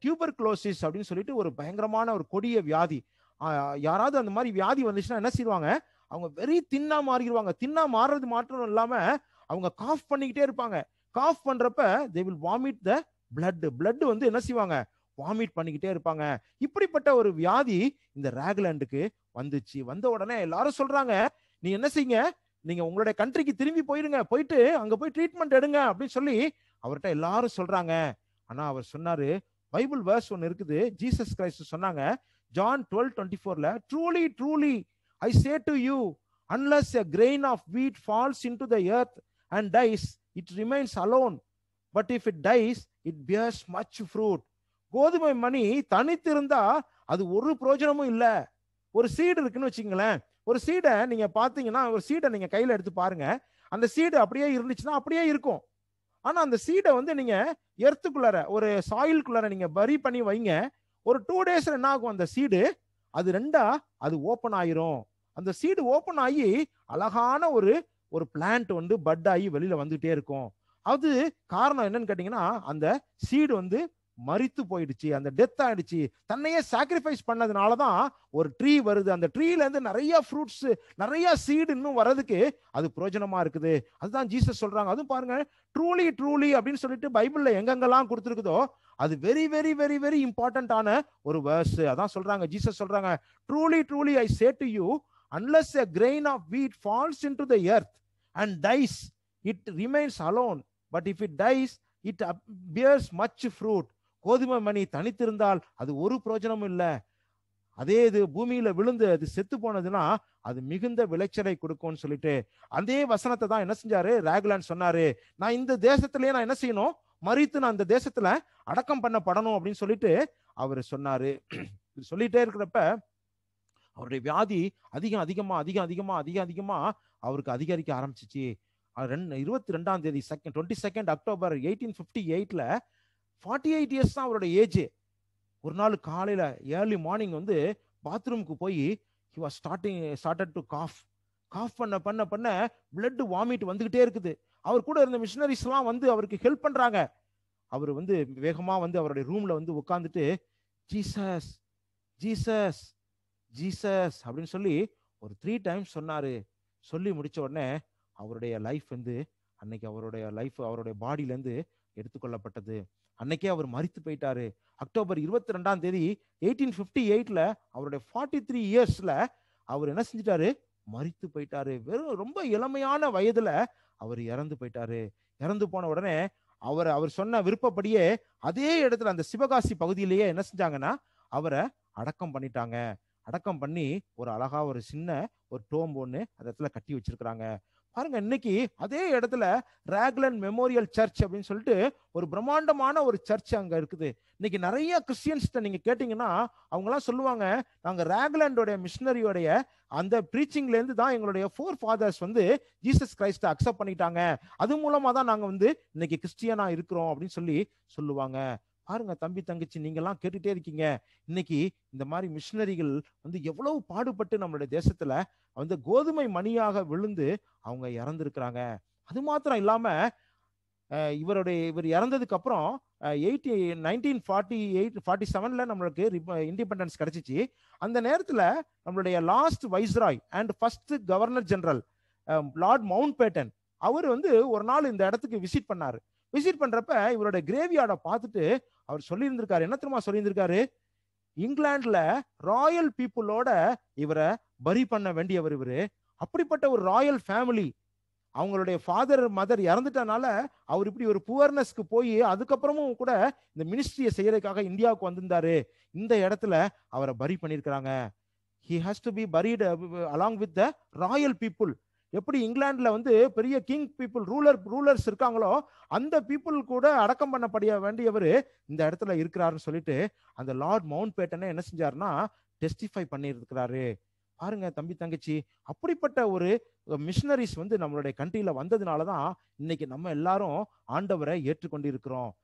டியூபர் குளோசிஸ் அப்படின்னு சொல்லிட்டு ஒரு பயங்கரமான ஒரு கொடிய வியாதி யாராவது அந்த மாதிரி வியாதி வந்துச்சுன்னா என்ன செய்வாங்க அவங்க வெறி தின்னா மாறிடுவாங்க தின்னா மாறுறது மாற்றம் இல்லாம அவங்க காஃப் பண்ணிக்கிட்டே இருப்பாங்க காஃப் பண்றப்ப they will vomit the blood blood வந்து என்ன செய்வாங்க வாமிட் பண்ணிக்கிட்டே இருப்பாங்க இப்படிப்பட்ட ஒரு வியாதி இந்த ரேக்லேண்டுக்கு வந்துச்சு வந்த உடனே எல்லாரும் சொல்றாங்க நீ என்ன செய்யுங்க நீங்க உங்களுடைய கண்ட்ரிக்கு திரும்பி போயிருங்க போயிட்டு அங்க போய் ட்ரீட்மெண்ட் எடுங்க அப்படின்னு சொல்லி அவர்கிட்ட எல்லாரும் சொல்றாங்க ஆனா அவர் சொன்னாரு பைபிள் வேர்ஸ் ஒன்று இருக்குது ஜீசஸ் கிரைஸ்ட் சொன்னாங்க ஜான் டுவெல் டுவெண்ட்டி ஃபோர்ல truly truly I say to you unless a grain of wheat falls into the earth and dies it remains alone but if it dies it bears much fruit கோதுமை மணி தனித்திருந்தா அது ஒரு பிரயோஜனமும் இல்லை ஒரு seed இருக்குன்னு வச்சுங்களேன் ஒரு சீடை நீங்க பாத்தீங்கன்னா ஒரு சீடை நீங்க கையில எடுத்து பாருங்க அந்த சீடு அப்படியே இருந்துச்சுன்னா அப்படியே இருக்கும் ஆனா அந்த சீடை வந்து நீங்க எர்த்துக்குள்ளார ஒரு சாயில்குள்ளார நீங்க பரி பண்ணி வைங்க ஒரு டூ டேஸ்ல என்ன ஆகும் அந்த சீடு அது ரெண்டா அது ஓப்பன் ஆயிரும் அந்த சீடு ஓப்பன் ஆகி அழகான ஒரு ஒரு பிளான்ட் வந்து பட் ஆகி வெளியில வந்துட்டே இருக்கும் அது காரணம் என்னன்னு கேட்டீங்கன்னா அந்த சீடு வந்து மறித்து போயிடுச்சு அந்த டெத் ஆயிடுச்சு தன்னையே சாக்ரிஃபைஸ் பண்ணதுனால தான் ஒரு ட்ரீ வருது அந்த இருந்து நிறைய ஃப்ரூட்ஸ் நிறைய சீடு இன்னும் வர்றதுக்கு அது பிரயோஜனமா இருக்குது அதுதான் ஜீசஸ் சொல்றாங்க அதுவும் பாருங்க ட்ரூலி ட்ரூலி அப்படின்னு சொல்லிட்டு பைபிள்ல எங்கெங்கெல்லாம் கொடுத்துருக்குதோ அது வெரி வெரி வெரி வெரி இம்பார்ட்டன்டான ஒரு வேர்ஸ் அதான் சொல்றாங்க ஜீசஸ் சொல்றாங்க truly truly I say to you unless a grain of wheat falls into the earth and dies it remains alone but if it dies it bears much fruit கோதுமை மணி தனித்திருந்தால் அது ஒரு பிரயோஜனமும் இல்லை அதே இது பூமியில விழுந்து அது செத்து போனதுன்னா அது மிகுந்த விளைச்சலை கொடுக்கும்னு சொல்லிட்டு அதே வசனத்தை தான் என்ன செஞ்சாரு ராகுலான் சொன்னாரு நான் இந்த தேசத்திலேயே நான் என்ன செய்யணும் மறித்து நான் அந்த தேசத்துல அடக்கம் பண்ணப்படணும் அப்படின்னு சொல்லிட்டு அவர் சொன்னாரு சொல்லிட்டே இருக்கிறப்ப அவருடைய வியாதி அதிகம் அதிகமா அதிகம் அதிகமா அதிகம் அதிகமா அவருக்கு அதிகரிக்க ஆரம்பிச்சிச்சு ரெண்டு இருபத்தி ரெண்டாம் தேதி second twenty second October eighteen fifty எயிட்ல ஃபார்ட்டி எயிட் இயர்ஸ் தான் அவரோட ஏஜ் ஒரு நாள் காலையில் ஏர்லி மார்னிங் வந்து பாத்ரூமுக்கு போய் he was starting started to cough cough பண்ண பண்ண பண்ண பிளட் வாமிட் வந்துக்கிட்டே இருக்குது அவர் கூட இருந்த மிஷினரிஸ்லாம் வந்து அவருக்கு ஹெல்ப் பண்ணுறாங்க அவர் வந்து வேகமாக வந்து அவருடைய ரூமில் வந்து உட்காந்துட்டு ஜீசஸ் ஜீசஸ் ஜீசஸ் அப்படின்னு சொல்லி ஒரு த்ரீ டைம்ஸ் சொன்னார் சொல்லி முடித்த உடனே அவருடைய லைஃப் வந்து அன்னைக்கு அவருடைய லைஃப் அவருடைய பாடியிலேருந்து எடுத்துக்கொள்ளப்பட்டது அன்னைக்கே அவர் மறித்து போயிட்டாரு அக்டோபர் இருபத்தி ரெண்டாம் தேதி எயிட்டீன் ஃபிஃப்டி எயிட்ல அவருடைய ஃபார்ட்டி த்ரீ இயர்ஸ்ல அவர் என்ன செஞ்சிட்டாரு மறித்து போயிட்டாரு வெறும் ரொம்ப இளமையான வயதுல அவர் இறந்து போயிட்டாரு இறந்து போன உடனே அவர் அவர் சொன்ன விருப்பப்படியே அதே இடத்துல அந்த சிவகாசி பகுதியிலேயே என்ன செஞ்சாங்கன்னா அவரை அடக்கம் பண்ணிட்டாங்க அடக்கம் பண்ணி ஒரு அழகா ஒரு சின்ன ஒரு டோம் ஒன்று அந்த இடத்துல கட்டி வச்சிருக்கிறாங்க பாருங்க இன்னைக்கு அதே இடத்துல ராக்லன் மெமோரியல் சர்ச் அப்படின்னு சொல்லிட்டு ஒரு பிரம்மாண்டமான ஒரு சர்ச் அங்க இருக்குது இன்னைக்கு நிறைய கிறிஸ்டியன்ஸ்கிட்ட நீங்க கேட்டீங்கன்னா அவங்க எல்லாம் சொல்லுவாங்க நாங்க ராக்லண்டோடைய மிஷினரியோடைய அந்த ப்ரீச்சிங்ல இருந்து தான் எங்களுடைய ஃபோர் ஃபாதர்ஸ் வந்து ஜீசஸ் கிரைஸ்ட அக்செப்ட் பண்ணிட்டாங்க அது மூலமா தான் நாங்க வந்து இன்னைக்கு கிறிஸ்டியனா இருக்கிறோம் அப்படின்னு சொல்லி சொல்லுவாங்க பாருங்க தம்பி தங்கச்சி நீங்கெல்லாம் கேட்டுட்டே இருக்கீங்க இன்னைக்கு இந்த மாதிரி மிஷினரிகள் வந்து எவ்வளவு பாடுபட்டு நம்மளுடைய தேசத்துல வந்து கோதுமை மணியாக விழுந்து அவங்க இறந்துருக்கிறாங்க அது மாத்திரம் இல்லாம இவருடைய இவர் இறந்ததுக்கு அப்புறம் eighty nineteen forty eight forty செவன்ல நம்மளுக்கு இண்டிபெண்டன்ஸ் கிடைச்சிச்சு அந்த நேரத்துல நம்மளுடைய last viceroy and first governor general Lord Mountbatten அவர் வந்து ஒரு நாள் இந்த இடத்துக்கு விசிட் பண்ணாரு விசிட் பண்றப்ப இவரோட கிரேவியார்ட பார்த்துட்டு அவர் சொல்லியிருந்திருக்காரு என்ன தெரியுமா சொல்லியிருந்திருக்காரு இங்கிலாந்துல ராயல் பீப்புளோட இவரை பரி பண்ண வேண்டியவர் இவரு அப்படிப்பட்ட ஒரு ராயல் ஃபேமிலி அவங்களுடைய ஃபாதர் மதர் இறந்துட்டனால அவர் இப்படி ஒரு புவர்னஸ்க்கு போய் அதுக்கப்புறமும் கூட இந்த மினிஸ்ட்ரியை செய்யறதுக்காக இந்தியாவுக்கு வந்திருந்தாரு இந்த இடத்துல அவரை பரி பண்ணியிருக்கிறாங்க he has to be buried along with the royal people எப்படி இங்கிலாந்துல வந்து பெரிய கிங் பீப்புள் ரூலர் ரூலர்ஸ் இருக்காங்களோ அந்த பீப்புள் கூட அடக்கம் பண்ணப்படிய வேண்டியவர் இந்த இடத்துல இருக்கிறாருன்னு சொல்லிட்டு அந்த லார்ட் மவுண்ட் பேட்டனை என்ன செஞ்சாருன்னா டெஸ்டிஃபை பண்ணியிருக்கிறாரு பாருங்க தம்பி தங்கச்சி அப்படிப்பட்ட ஒரு மிஷினரிஸ் வந்து நம்மளுடைய கண்ட்ரியில வந்ததுனால தான் இன்னைக்கு நம்ம எல்லாரும் ஆண்டவரை ஏற்றுக்கொண்டிருக்கிறோம்